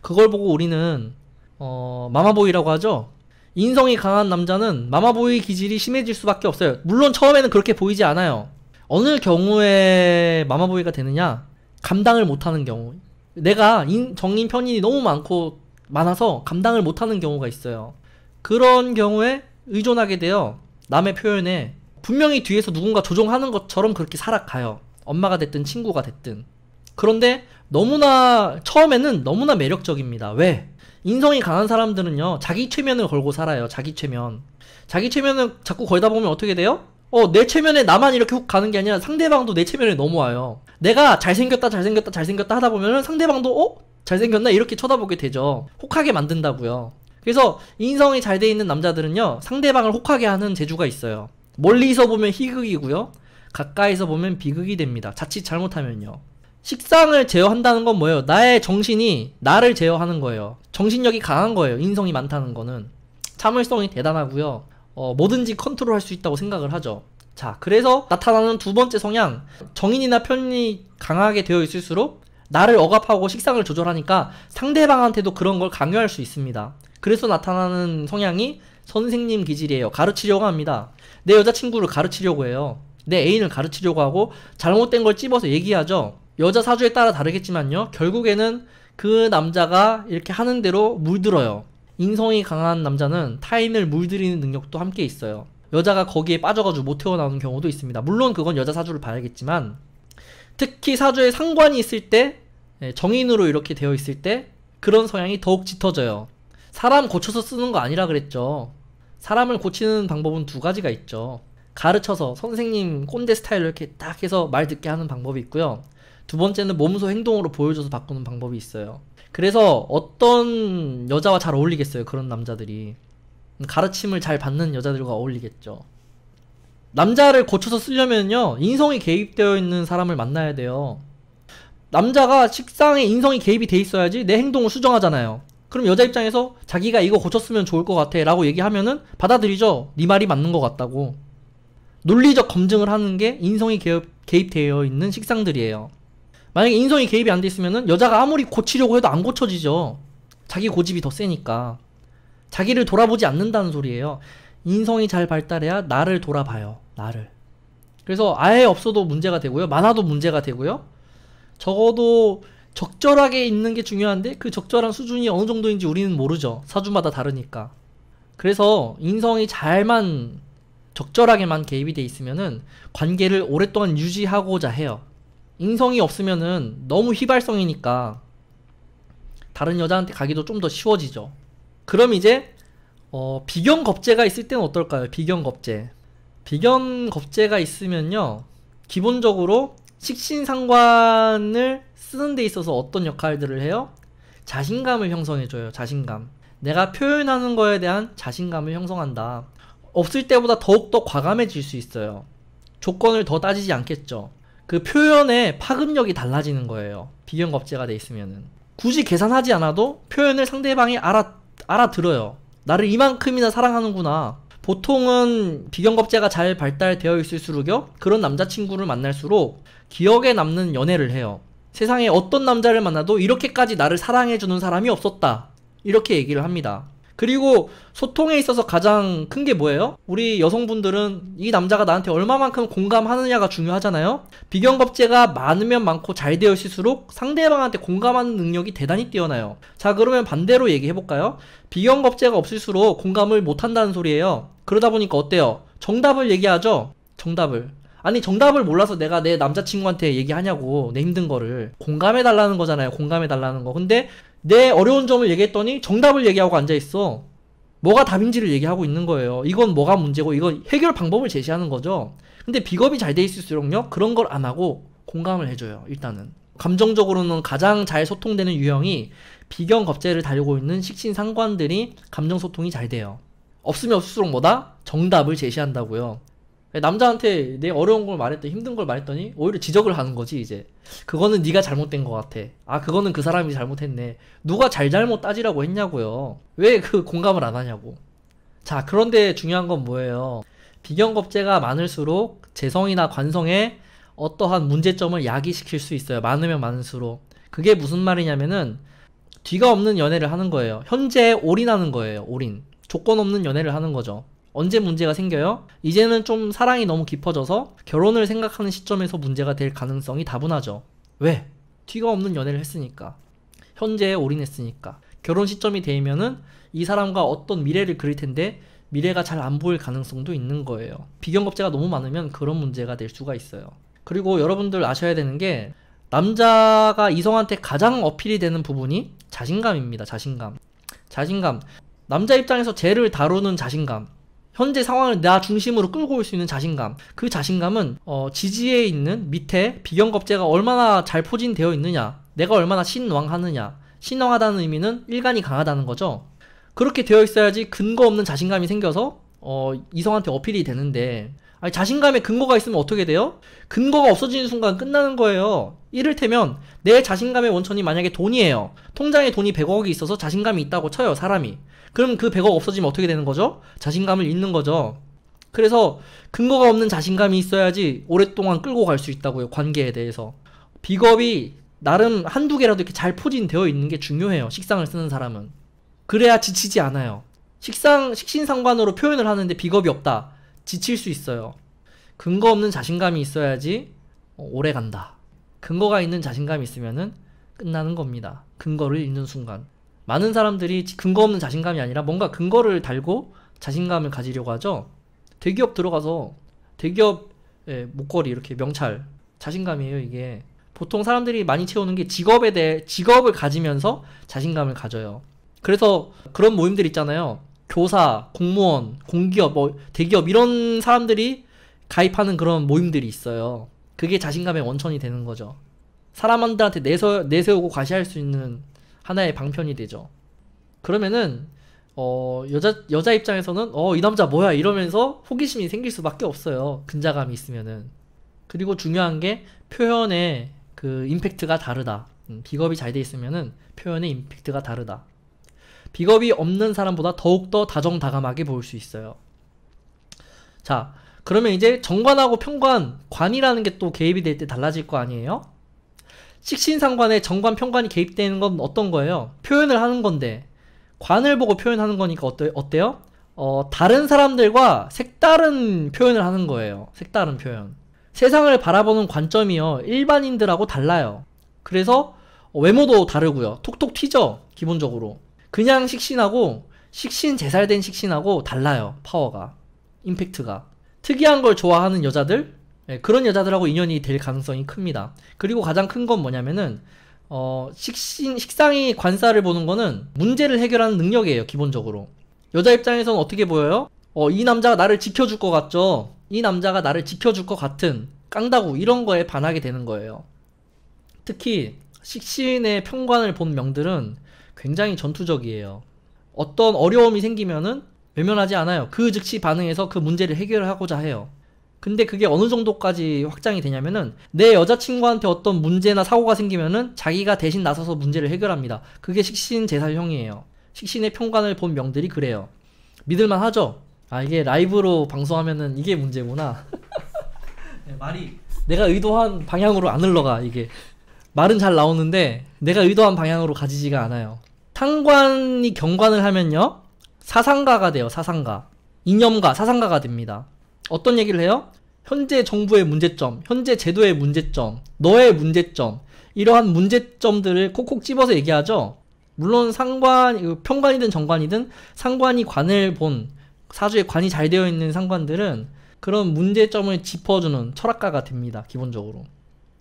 그걸 보고 우리는 어, 마마보이라고 하죠. 인성이 강한 남자는 마마보이 기질이 심해질 수밖에 없어요. 물론 처음에는 그렇게 보이지 않아요. 어느 경우에 마마보이가 되느냐? 감당을 못하는 경우. 내가 인, 정인 편인이 너무 많고 많아서 감당을 못하는 경우가 있어요. 그런 경우에 의존하게 되어 남의 표현에 분명히 뒤에서 누군가 조종하는 것처럼 그렇게 살아가요. 엄마가 됐든 친구가 됐든. 그런데 너무나 처음에는 너무나 매력적입니다. 왜? 인성이 강한 사람들은요. 자기 최면을 걸고 살아요. 자기 최면. 자기 최면을 자꾸 걸다 보면 어떻게 돼요? 어, 내 체면에 나만 이렇게 훅 가는 게 아니라 상대방도 내 체면에 넘어와요. 내가 잘생겼다, 잘생겼다, 잘생겼다 하다 보면은 상대방도 어? 잘생겼나? 이렇게 쳐다보게 되죠. 혹하게 만든다고요. 그래서 인성이 잘 돼 있는 남자들은요, 상대방을 혹하게 하는 재주가 있어요. 멀리서 보면 희극이고요. 가까이서 보면 비극이 됩니다. 자칫 잘못하면요. 식상을 제어한다는 건 뭐예요? 나의 정신이 나를 제어하는 거예요. 정신력이 강한 거예요. 인성이 많다는 거는. 참을성이 대단하고요. 어, 뭐든지 컨트롤할 수 있다고 생각을 하죠. 자, 그래서 나타나는 두 번째 성향, 정인이나 편이 강하게 되어 있을수록 나를 억압하고 식상을 조절하니까 상대방한테도 그런 걸 강요할 수 있습니다. 그래서 나타나는 성향이 선생님 기질이에요. 가르치려고 합니다. 내 여자친구를 가르치려고 해요. 내 애인을 가르치려고 하고 잘못된 걸 찝어서 얘기하죠. 여자 사주에 따라 다르겠지만요. 결국에는 그 남자가 이렇게 하는 대로 물들어요. 인성이 강한 남자는 타인을 물들이는 능력도 함께 있어요. 여자가 거기에 빠져가지고 못태어나오는 경우도 있습니다. 물론 그건 여자 사주를 봐야겠지만 특히 사주에 상관이 있을 때 예, 정인으로 이렇게 되어 있을 때 그런 성향이 더욱 짙어져요. 사람 고쳐서 쓰는 거 아니라 그랬죠. 사람을 고치는 방법은 두 가지가 있죠. 가르쳐서 선생님 꼰대 스타일로 이렇게 딱 해서 말 듣게 하는 방법이 있고요. 두 번째는 몸소 행동으로 보여줘서 바꾸는 방법이 있어요. 그래서 어떤 여자와 잘 어울리겠어요 그런 남자들이 가르침을 잘 받는 여자들과 어울리겠죠 남자를 고쳐서 쓰려면요 인성이 개입되어 있는 사람을 만나야 돼요 남자가 식상에 인성이 개입이 돼 있어야지 내 행동을 수정하잖아요 그럼 여자 입장에서 자기가 이거 고쳤으면 좋을 것 같아 라고 얘기하면은 받아들이죠 네 말이 맞는 것 같다고 논리적 검증을 하는 게 인성이 개입, 개입되어 있는 식상들이에요 만약에 인성이 개입이 안 돼 있으면은 여자가 아무리 고치려고 해도 안 고쳐지죠. 자기 고집이 더 세니까. 자기를 돌아보지 않는다는 소리예요. 인성이 잘 발달해야 나를 돌아봐요. 나를. 그래서 아예 없어도 문제가 되고요. 많아도 문제가 되고요. 적어도 적절하게 있는 게 중요한데 그 적절한 수준이 어느 정도인지 우리는 모르죠. 사주마다 다르니까. 그래서 인성이 잘만 적절하게만 개입이 돼 있으면은 관계를 오랫동안 유지하고자 해요. 인성이 없으면은 너무 휘발성이니까 다른 여자한테 가기도 좀 더 쉬워지죠. 그럼 이제 어, 비견 겁제가 있을 때는 어떨까요? 비견 겁제. 비견 겁제가 있으면요. 기본적으로 식신상관을 쓰는 데 있어서 어떤 역할들을 해요? 자신감을 형성해줘요. 자신감. 내가 표현하는 거에 대한 자신감을 형성한다. 없을 때보다 더욱더 과감해질 수 있어요. 조건을 더 따지지 않겠죠. 그 표현의 파급력이 달라지는 거예요. 비견 겁제가 돼 있으면은. 굳이 계산하지 않아도 표현을 상대방이 알아, 알아들어요. 나를 이만큼이나 사랑하는구나. 보통은 비경겁제가 잘 발달되어 있을수록요, 그런 남자친구를 만날수록 기억에 남는 연애를 해요. 세상에 어떤 남자를 만나도 이렇게까지 나를 사랑해주는 사람이 없었다. 이렇게 얘기를 합니다. 그리고 소통에 있어서 가장 큰 게 뭐예요? 우리 여성분들은 이 남자가 나한테 얼마만큼 공감하느냐가 중요하잖아요. 비경겁제가 많으면 많고 잘 되어 있을수록 상대방한테 공감하는 능력이 대단히 뛰어나요. 자 그러면 반대로 얘기해 볼까요? 비경겁제가 없을수록 공감을 못 한다는 소리예요. 그러다 보니까 어때요? 정답을 얘기하죠. 정답을 아니 정답을 몰라서 내가 내 남자친구한테 얘기하냐고 내 힘든 거를 공감해 달라는 거잖아요 공감해 달라는 거 근데 내 어려운 점을 얘기했더니 정답을 얘기하고 앉아있어. 뭐가 답인지를 얘기하고 있는 거예요. 이건 뭐가 문제고 이건 해결 방법을 제시하는 거죠. 근데 비겁이 잘 돼 있을수록요. 그런 걸 안 하고 공감을 해줘요. 일단은. 감정적으로는 가장 잘 소통되는 유형이 비경 겁제를 달고 있는 식신 상관들이 감정 소통이 잘 돼요. 없으면 없을수록 뭐다? 정답을 제시한다고요. 예, 남자한테 내 어려운 걸 말했더니 힘든 걸 말했더니 오히려 지적을 하는 거지 이제 그거는 네가 잘못된 것 같아 아 그거는 그 사람이 잘못했네 누가 잘잘못 따지라고 했냐고요 왜 그 공감을 안 하냐고 자 그런데 중요한 건 뭐예요 비경겁제가 많을수록 재성이나 관성에 어떠한 문제점을 야기시킬 수 있어요 많으면 많을수록 그게 무슨 말이냐면은 뒤가 없는 연애를 하는 거예요 현재 올인하는 거예요 올인 조건 없는 연애를 하는 거죠 언제 문제가 생겨요? 이제는 좀 사랑이 너무 깊어져서 결혼을 생각하는 시점에서 문제가 될 가능성이 다분하죠. 왜? 티가 없는 연애를 했으니까. 현재에 올인했으니까. 결혼 시점이 되면은 이 사람과 어떤 미래를 그릴 텐데 미래가 잘 안 보일 가능성도 있는 거예요. 비경겁제가 너무 많으면 그런 문제가 될 수가 있어요. 그리고 여러분들 아셔야 되는 게 남자가 이성한테 가장 어필이 되는 부분이 자신감입니다. 자신감. 자신감. 남자 입장에서 죄를 다루는 자신감. 현재 상황을 나 중심으로 끌고 올 수 있는 자신감 그 자신감은 어, 지지에 있는 밑에 비경겁재가 얼마나 잘 포진되어 있느냐 내가 얼마나 신왕하느냐 신왕하다는 의미는 일간이 강하다는 거죠 그렇게 되어 있어야지 근거 없는 자신감이 생겨서 어, 이성한테 어필이 되는데 아니, 자신감에 근거가 있으면 어떻게 돼요? 근거가 없어지는 순간 끝나는 거예요. 이를테면 내 자신감의 원천이 만약에 돈이에요. 통장에 돈이 100억이 있어서 자신감이 있다고 쳐요, 사람이. 그럼 그 100억 없어지면 어떻게 되는 거죠? 자신감을 잃는 거죠. 그래서 근거가 없는 자신감이 있어야지 오랫동안 끌고 갈 수 있다고요, 관계에 대해서. 비겁이 나름 한두 개라도 이렇게 잘 포진되어 있는 게 중요해요, 식상을 쓰는 사람은. 그래야 지치지 않아요. 식상, 식신상관으로 표현을 하는데 비겁이 없다. 지칠 수 있어요. 근거 없는 자신감이 있어야지 어, 오래 간다. 근거가 있는 자신감이 있으면 끝나는 겁니다. 근거를 잃는 순간. 많은 사람들이 근거 없는 자신감이 아니라 뭔가 근거를 달고 자신감을 가지려고 하죠. 대기업 들어가서 대기업 예, 목걸이 이렇게 명찰 자신감이에요 이게. 보통 사람들이 많이 채우는 게 직업에 대해 직업을 가지면서 자신감을 가져요. 그래서 그런 모임들 있잖아요. 교사, 공무원, 공기업, 뭐 대기업 이런 사람들이 가입하는 그런 모임들이 있어요. 그게 자신감의 원천이 되는 거죠. 사람들한테 내서, 내세우고 과시할 수 있는 하나의 방편이 되죠. 그러면은 어, 여자 여자 입장에서는 어, 이 남자 뭐야 이러면서 호기심이 생길 수밖에 없어요. 근자감이 있으면은. 그리고 중요한 게 표현의 그 임팩트가 다르다. 음, 비겁이 잘 돼 있으면은 표현의 임팩트가 다르다. 비겁이 없는 사람보다 더욱더 다정다감하게 보일 수 있어요. 자, 그러면 이제 정관하고 평관, 관이라는 게 또 개입이 될 때 달라질 거 아니에요? 식신상관에 정관, 평관이 개입되는 건 어떤 거예요? 표현을 하는 건데 관을 보고 표현하는 거니까 어때, 어때요? 어, 다른 사람들과 색다른 표현을 하는 거예요. 색다른 표현. 세상을 바라보는 관점이요. 일반인들하고 달라요. 그래서 외모도 다르고요. 톡톡 튀죠. 기본적으로. 그냥 식신하고 식신 재살된 식신하고 달라요 파워가 임팩트가 특이한 걸 좋아하는 여자들 예, 그런 여자들하고 인연이 될 가능성이 큽니다 그리고 가장 큰 건 뭐냐면은 어, 식신 식상이 관사를 보는 거는 문제를 해결하는 능력이에요 기본적으로 여자 입장에서는 어떻게 보여요? 어, 이 남자가 나를 지켜줄 것 같죠 이 남자가 나를 지켜줄 것 같은 깡다구 이런 거에 반하게 되는 거예요 특히 식신의 평관을 본 명들은 굉장히 전투적이에요. 어떤 어려움이 생기면은 외면하지 않아요. 그 즉시 반응해서 그 문제를 해결하고자 해요. 근데 그게 어느 정도까지 확장이 되냐면은 내 여자친구한테 어떤 문제나 사고가 생기면은 자기가 대신 나서서 문제를 해결합니다. 그게 식신 제살형이에요. 식신의 평관을 본 명들이 그래요. 믿을만 하죠? 아 이게 라이브로 방송하면은 이게 문제구나. 네, 말이 내가 의도한 방향으로 안 흘러가 이게 말은 잘 나오는데 내가 의도한 방향으로 가지지가 않아요. 상관이 경관을 하면요. 사상가가 돼요. 사상가. 이념가, 사상가가 됩니다. 어떤 얘기를 해요? 현재 정부의 문제점, 현재 제도의 문제점, 너의 문제점, 이러한 문제점들을 콕콕 집어서 얘기하죠. 물론 상관, 평관이든 정관이든 상관이 관을 본, 사주에 관이 잘 되어 있는 상관들은 그런 문제점을 짚어주는 철학가가 됩니다. 기본적으로.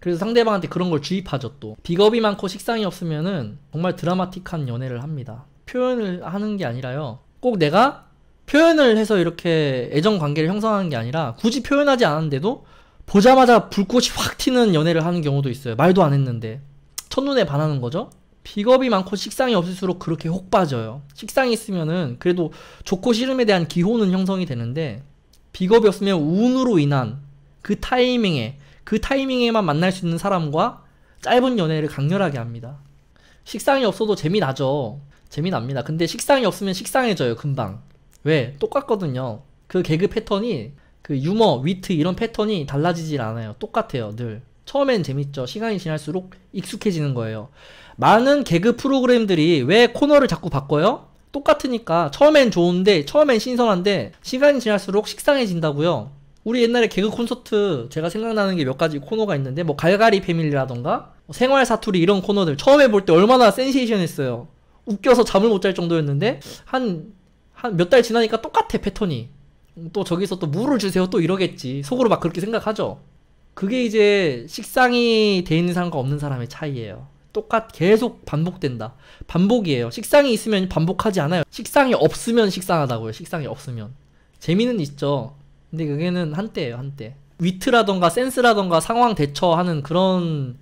그래서 상대방한테 그런 걸 주입하죠 또 비겁이 많고 식상이 없으면은 정말 드라마틱한 연애를 합니다 표현을 하는 게 아니라요 꼭 내가 표현을 해서 이렇게 애정 관계를 형성하는 게 아니라 굳이 표현하지 않았는데도 보자마자 불꽃이 확 튀는 연애를 하는 경우도 있어요 말도 안 했는데 첫눈에 반하는 거죠 비겁이 많고 식상이 없을수록 그렇게 혹 빠져요 식상이 있으면은 그래도 좋고 싫음에 대한 기호는 형성이 되는데 비겁이 없으면 운으로 인한 그 타이밍에 그 타이밍에만 만날 수 있는 사람과 짧은 연애를 강렬하게 합니다. 식상이 없어도 재미나죠. 재미납니다. 근데 식상이 없으면 식상해져요, 금방. 왜? 똑같거든요. 그 개그 패턴이, 그 유머, 위트 이런 패턴이 달라지질 않아요. 똑같아요, 늘. 처음엔 재밌죠. 시간이 지날수록 익숙해지는 거예요. 많은 개그 프로그램들이 왜 코너를 자꾸 바꿔요? 똑같으니까 처음엔 좋은데 처음엔 신선한데 시간이 지날수록 식상해진다고요. 우리 옛날에 개그 콘서트 제가 생각나는 게 몇 가지 코너가 있는데 뭐 갈갈이 패밀리라던가 뭐 생활 사투리 이런 코너들 처음에 볼 때 얼마나 센세이션했어요. 웃겨서 잠을 못 잘 정도였는데 한 한 몇 달 지나니까 똑같아 패턴이. 또 저기서 또 물을 주세요 또 이러겠지. 속으로 막 그렇게 생각하죠. 그게 이제 식상이 돼 있는 사람과 없는 사람의 차이예요. 똑같 계속 반복된다. 반복이에요. 식상이 있으면 반복하지 않아요. 식상이 없으면 식상하다고요. 식상이 없으면 재미는 있죠. 근데 그게는 한때예요 한때 위트라던가 센스라던가 상황 대처하는 그런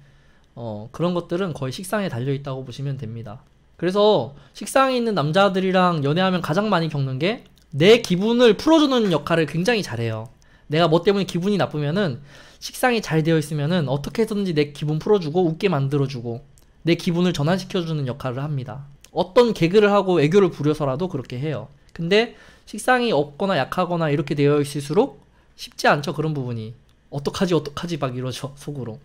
어 그런 것들은 거의 식상에 달려있다고 보시면 됩니다 그래서 식상에 있는 남자들이랑 연애하면 가장 많이 겪는 게 내 기분을 풀어주는 역할을 굉장히 잘해요 내가 뭐 때문에 기분이 나쁘면은 식상이 잘 되어 있으면은 어떻게 해서든지 내 기분 풀어주고 웃게 만들어주고 내 기분을 전환시켜주는 역할을 합니다 어떤 개그를 하고 애교를 부려서라도 그렇게 해요 근데 식상이 없거나 약하거나 이렇게 되어 있을수록 쉽지 않죠 그런 부분이 어떡하지 어떡하지 막 이러죠 속으로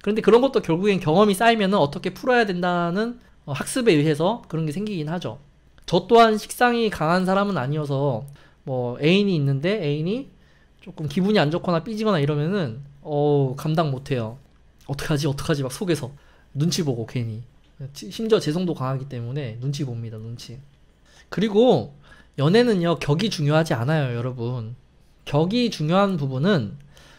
그런데 그런 것도 결국엔 경험이 쌓이면 어떻게 풀어야 된다는 어, 학습에 의해서 그런 게 생기긴 하죠 저 또한 식상이 강한 사람은 아니어서 뭐 애인이 있는데 애인이 조금 기분이 안 좋거나 삐지거나 이러면은 어우 감당 못해요 어떡하지 어떡하지 막 속에서 눈치 보고 괜히 심지어 재성도 강하기 때문에 눈치 봅니다 눈치 그리고 연애는요, 격이 중요하지 않아요, 여러분. 격이 중요한 부분은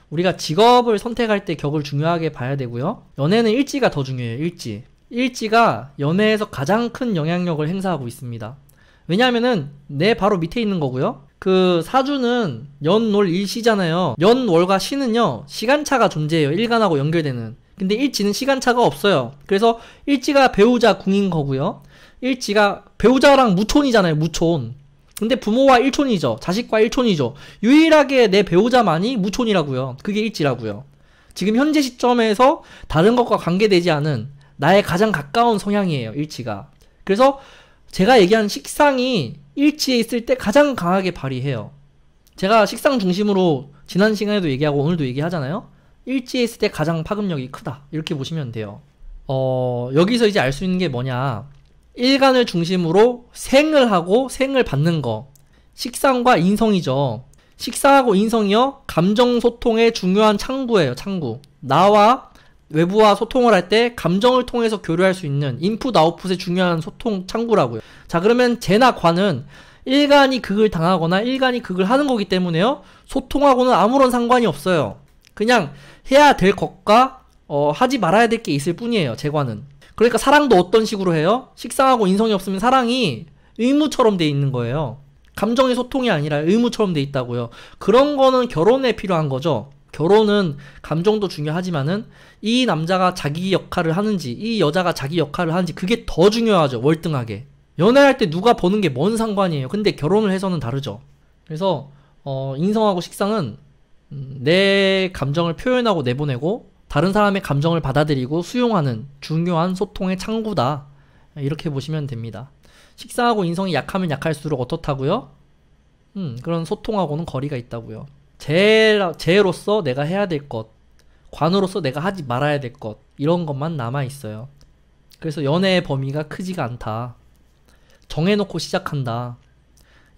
우리가 직업을 선택할 때 격을 중요하게 봐야 되고요. 연애는 일지가 더 중요해요, 일지. 일지가 연애에서 가장 큰 영향력을 행사하고 있습니다. 왜냐하면은 내 바로 밑에 있는 거고요. 그 사주는 연월 일시잖아요. 연월과 시는요 시간차가 존재해요. 일간하고 연결되는. 근데 일지는 시간차가 없어요. 그래서 일지가 배우자 궁인 거고요. 일지가 배우자랑 무촌이잖아요. 무촌. 근데 부모와 1촌이죠. 자식과 1촌이죠. 유일하게 내 배우자만이 무촌이라고요. 그게 일지라고요. 지금 현재 시점에서 다른 것과 관계되지 않은 나의 가장 가까운 성향이에요. 일지가 그래서 제가 얘기한 식상이 일지에 있을 때 가장 강하게 발휘해요. 제가 식상 중심으로 지난 시간에도 얘기하고 오늘도 얘기하잖아요. 일지에 있을 때 가장 파급력이 크다. 이렇게 보시면 돼요. 어, 여기서 이제 알 수 있는 게 뭐냐. 일간을 중심으로 생을 하고 생을 받는 거. 식상과 인성이죠. 식상하고 인성이요. 감정 소통의 중요한 창구예요. 창구. 나와 외부와 소통을 할 때 감정을 통해서 교류할 수 있는 인풋 아웃풋의 중요한 소통 창구라고요. 자 그러면 재나 관은 일간이 극을 당하거나 일간이 극을 하는 거기 때문에요. 소통하고는 아무런 상관이 없어요. 그냥 해야 될 것과 어, 하지 말아야 될 게 있을 뿐이에요. 재관은. 그러니까 사랑도 어떤 식으로 해요? 식상하고 인성이 없으면 사랑이 의무처럼 돼 있는 거예요. 감정의 소통이 아니라 의무처럼 돼 있다고요. 그런 거는 결혼에 필요한 거죠. 결혼은 감정도 중요하지만은 이 남자가 자기 역할을 하는지 이 여자가 자기 역할을 하는지 그게 더 중요하죠. 월등하게. 연애할 때 누가 보는게 뭔 상관이에요. 근데 결혼을 해서는 다르죠. 그래서 어, 인성하고 식상은 음, 내 감정을 표현하고 내보내고 다른 사람의 감정을 받아들이고 수용하는 중요한 소통의 창구다. 이렇게 보시면 됩니다. 식상하고 인성이 약하면 약할수록 어떻다고요? 음, 그런 소통하고는 거리가 있다고요. 제, 제로서 내가 해야 될 것, 관으로서 내가 하지 말아야 될 것, 이런 것만 남아있어요. 그래서 연애의 범위가 크지가 않다. 정해놓고 시작한다.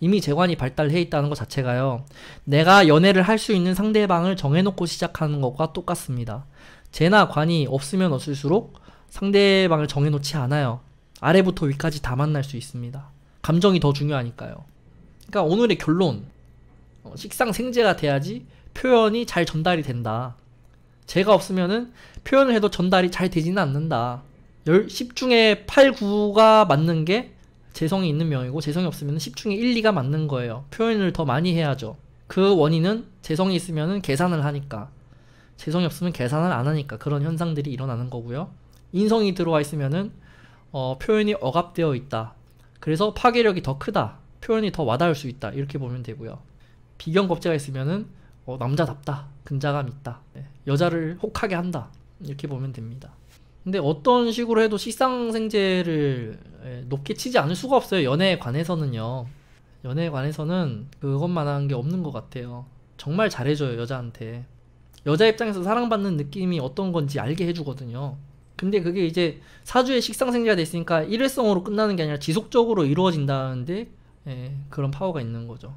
이미 재관이 발달해 있다는 것 자체가요. 내가 연애를 할 수 있는 상대방을 정해놓고 시작하는 것과 똑같습니다. 재나 관이 없으면 없을수록 상대방을 정해놓지 않아요. 아래부터 위까지 다 만날 수 있습니다. 감정이 더 중요하니까요. 그러니까 오늘의 결론. 어, 식상 생재가 돼야지 표현이 잘 전달이 된다. 제가 없으면은 표현을 해도 전달이 잘 되지는 않는다. 10, 10 중에 8, 9가 맞는 게 재성이 있는 명이고 재성이 없으면 10중에 1, 2가 맞는 거예요. 표현을 더 많이 해야죠. 그 원인은 재성이 있으면 계산을 하니까 재성이 없으면 계산을 안 하니까 그런 현상들이 일어나는 거고요. 인성이 들어와 있으면 어, 표현이 억압되어 있다. 그래서 파괴력이 더 크다. 표현이 더 와닿을 수 있다. 이렇게 보면 되고요. 비경 겁재가 있으면 어, 남자답다. 근자감 있다. 네. 여자를 혹하게 한다. 이렇게 보면 됩니다. 근데 어떤 식으로 해도 식상생제를 높게 치지 않을 수가 없어요. 연애에 관해서는요. 연애에 관해서는 그것만한 게 없는 것 같아요. 정말 잘해줘요 여자한테. 여자 입장에서 사랑받는 느낌이 어떤 건지 알게 해주거든요. 근데 그게 이제 사주의 식상생제가 됐으니까 일회성으로 끝나는 게 아니라 지속적으로 이루어진다는데 예, 그런 파워가 있는 거죠.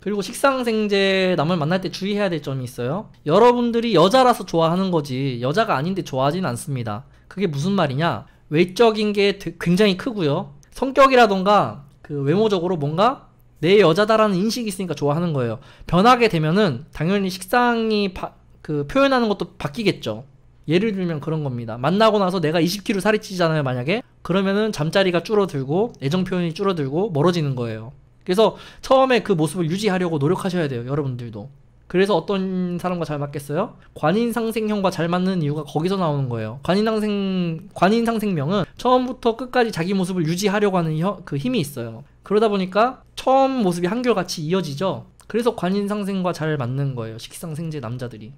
그리고 식상생제 남을 만날 때 주의해야 될 점이 있어요. 여러분들이 여자라서 좋아하는 거지 여자가 아닌데 좋아하진 않습니다. 그게 무슨 말이냐? 외적인 게 굉장히 크고요. 성격이라던가 그 외모적으로 뭔가 내 여자다라는 인식이 있으니까 좋아하는 거예요. 변하게 되면은 당연히 식상이 바, 그 표현하는 것도 바뀌겠죠. 예를 들면 그런 겁니다. 만나고 나서 내가 20kg 살이 찌잖아요, 만약에. 그러면은 잠자리가 줄어들고 애정 표현이 줄어들고 멀어지는 거예요. 그래서 처음에 그 모습을 유지하려고 노력하셔야 돼요, 여러분들도. 그래서 어떤 사람과 잘 맞겠어요? 관인상생형과 잘 맞는 이유가 거기서 나오는 거예요. 관인상생 관인상생명은 처음부터 끝까지 자기 모습을 유지하려고 하는 혀, 그 힘이 있어요. 그러다 보니까 처음 모습이 한결같이 이어지죠. 그래서 관인상생과 잘 맞는 거예요. 식상생제 남자들이.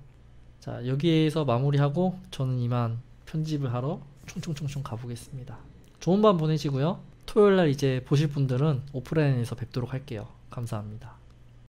자 여기에서 마무리하고 저는 이만 편집을 하러 총총총총 가보겠습니다. 좋은 밤 보내시고요. 토요일 날 이제 보실 분들은 오프라인에서 뵙도록 할게요. 감사합니다.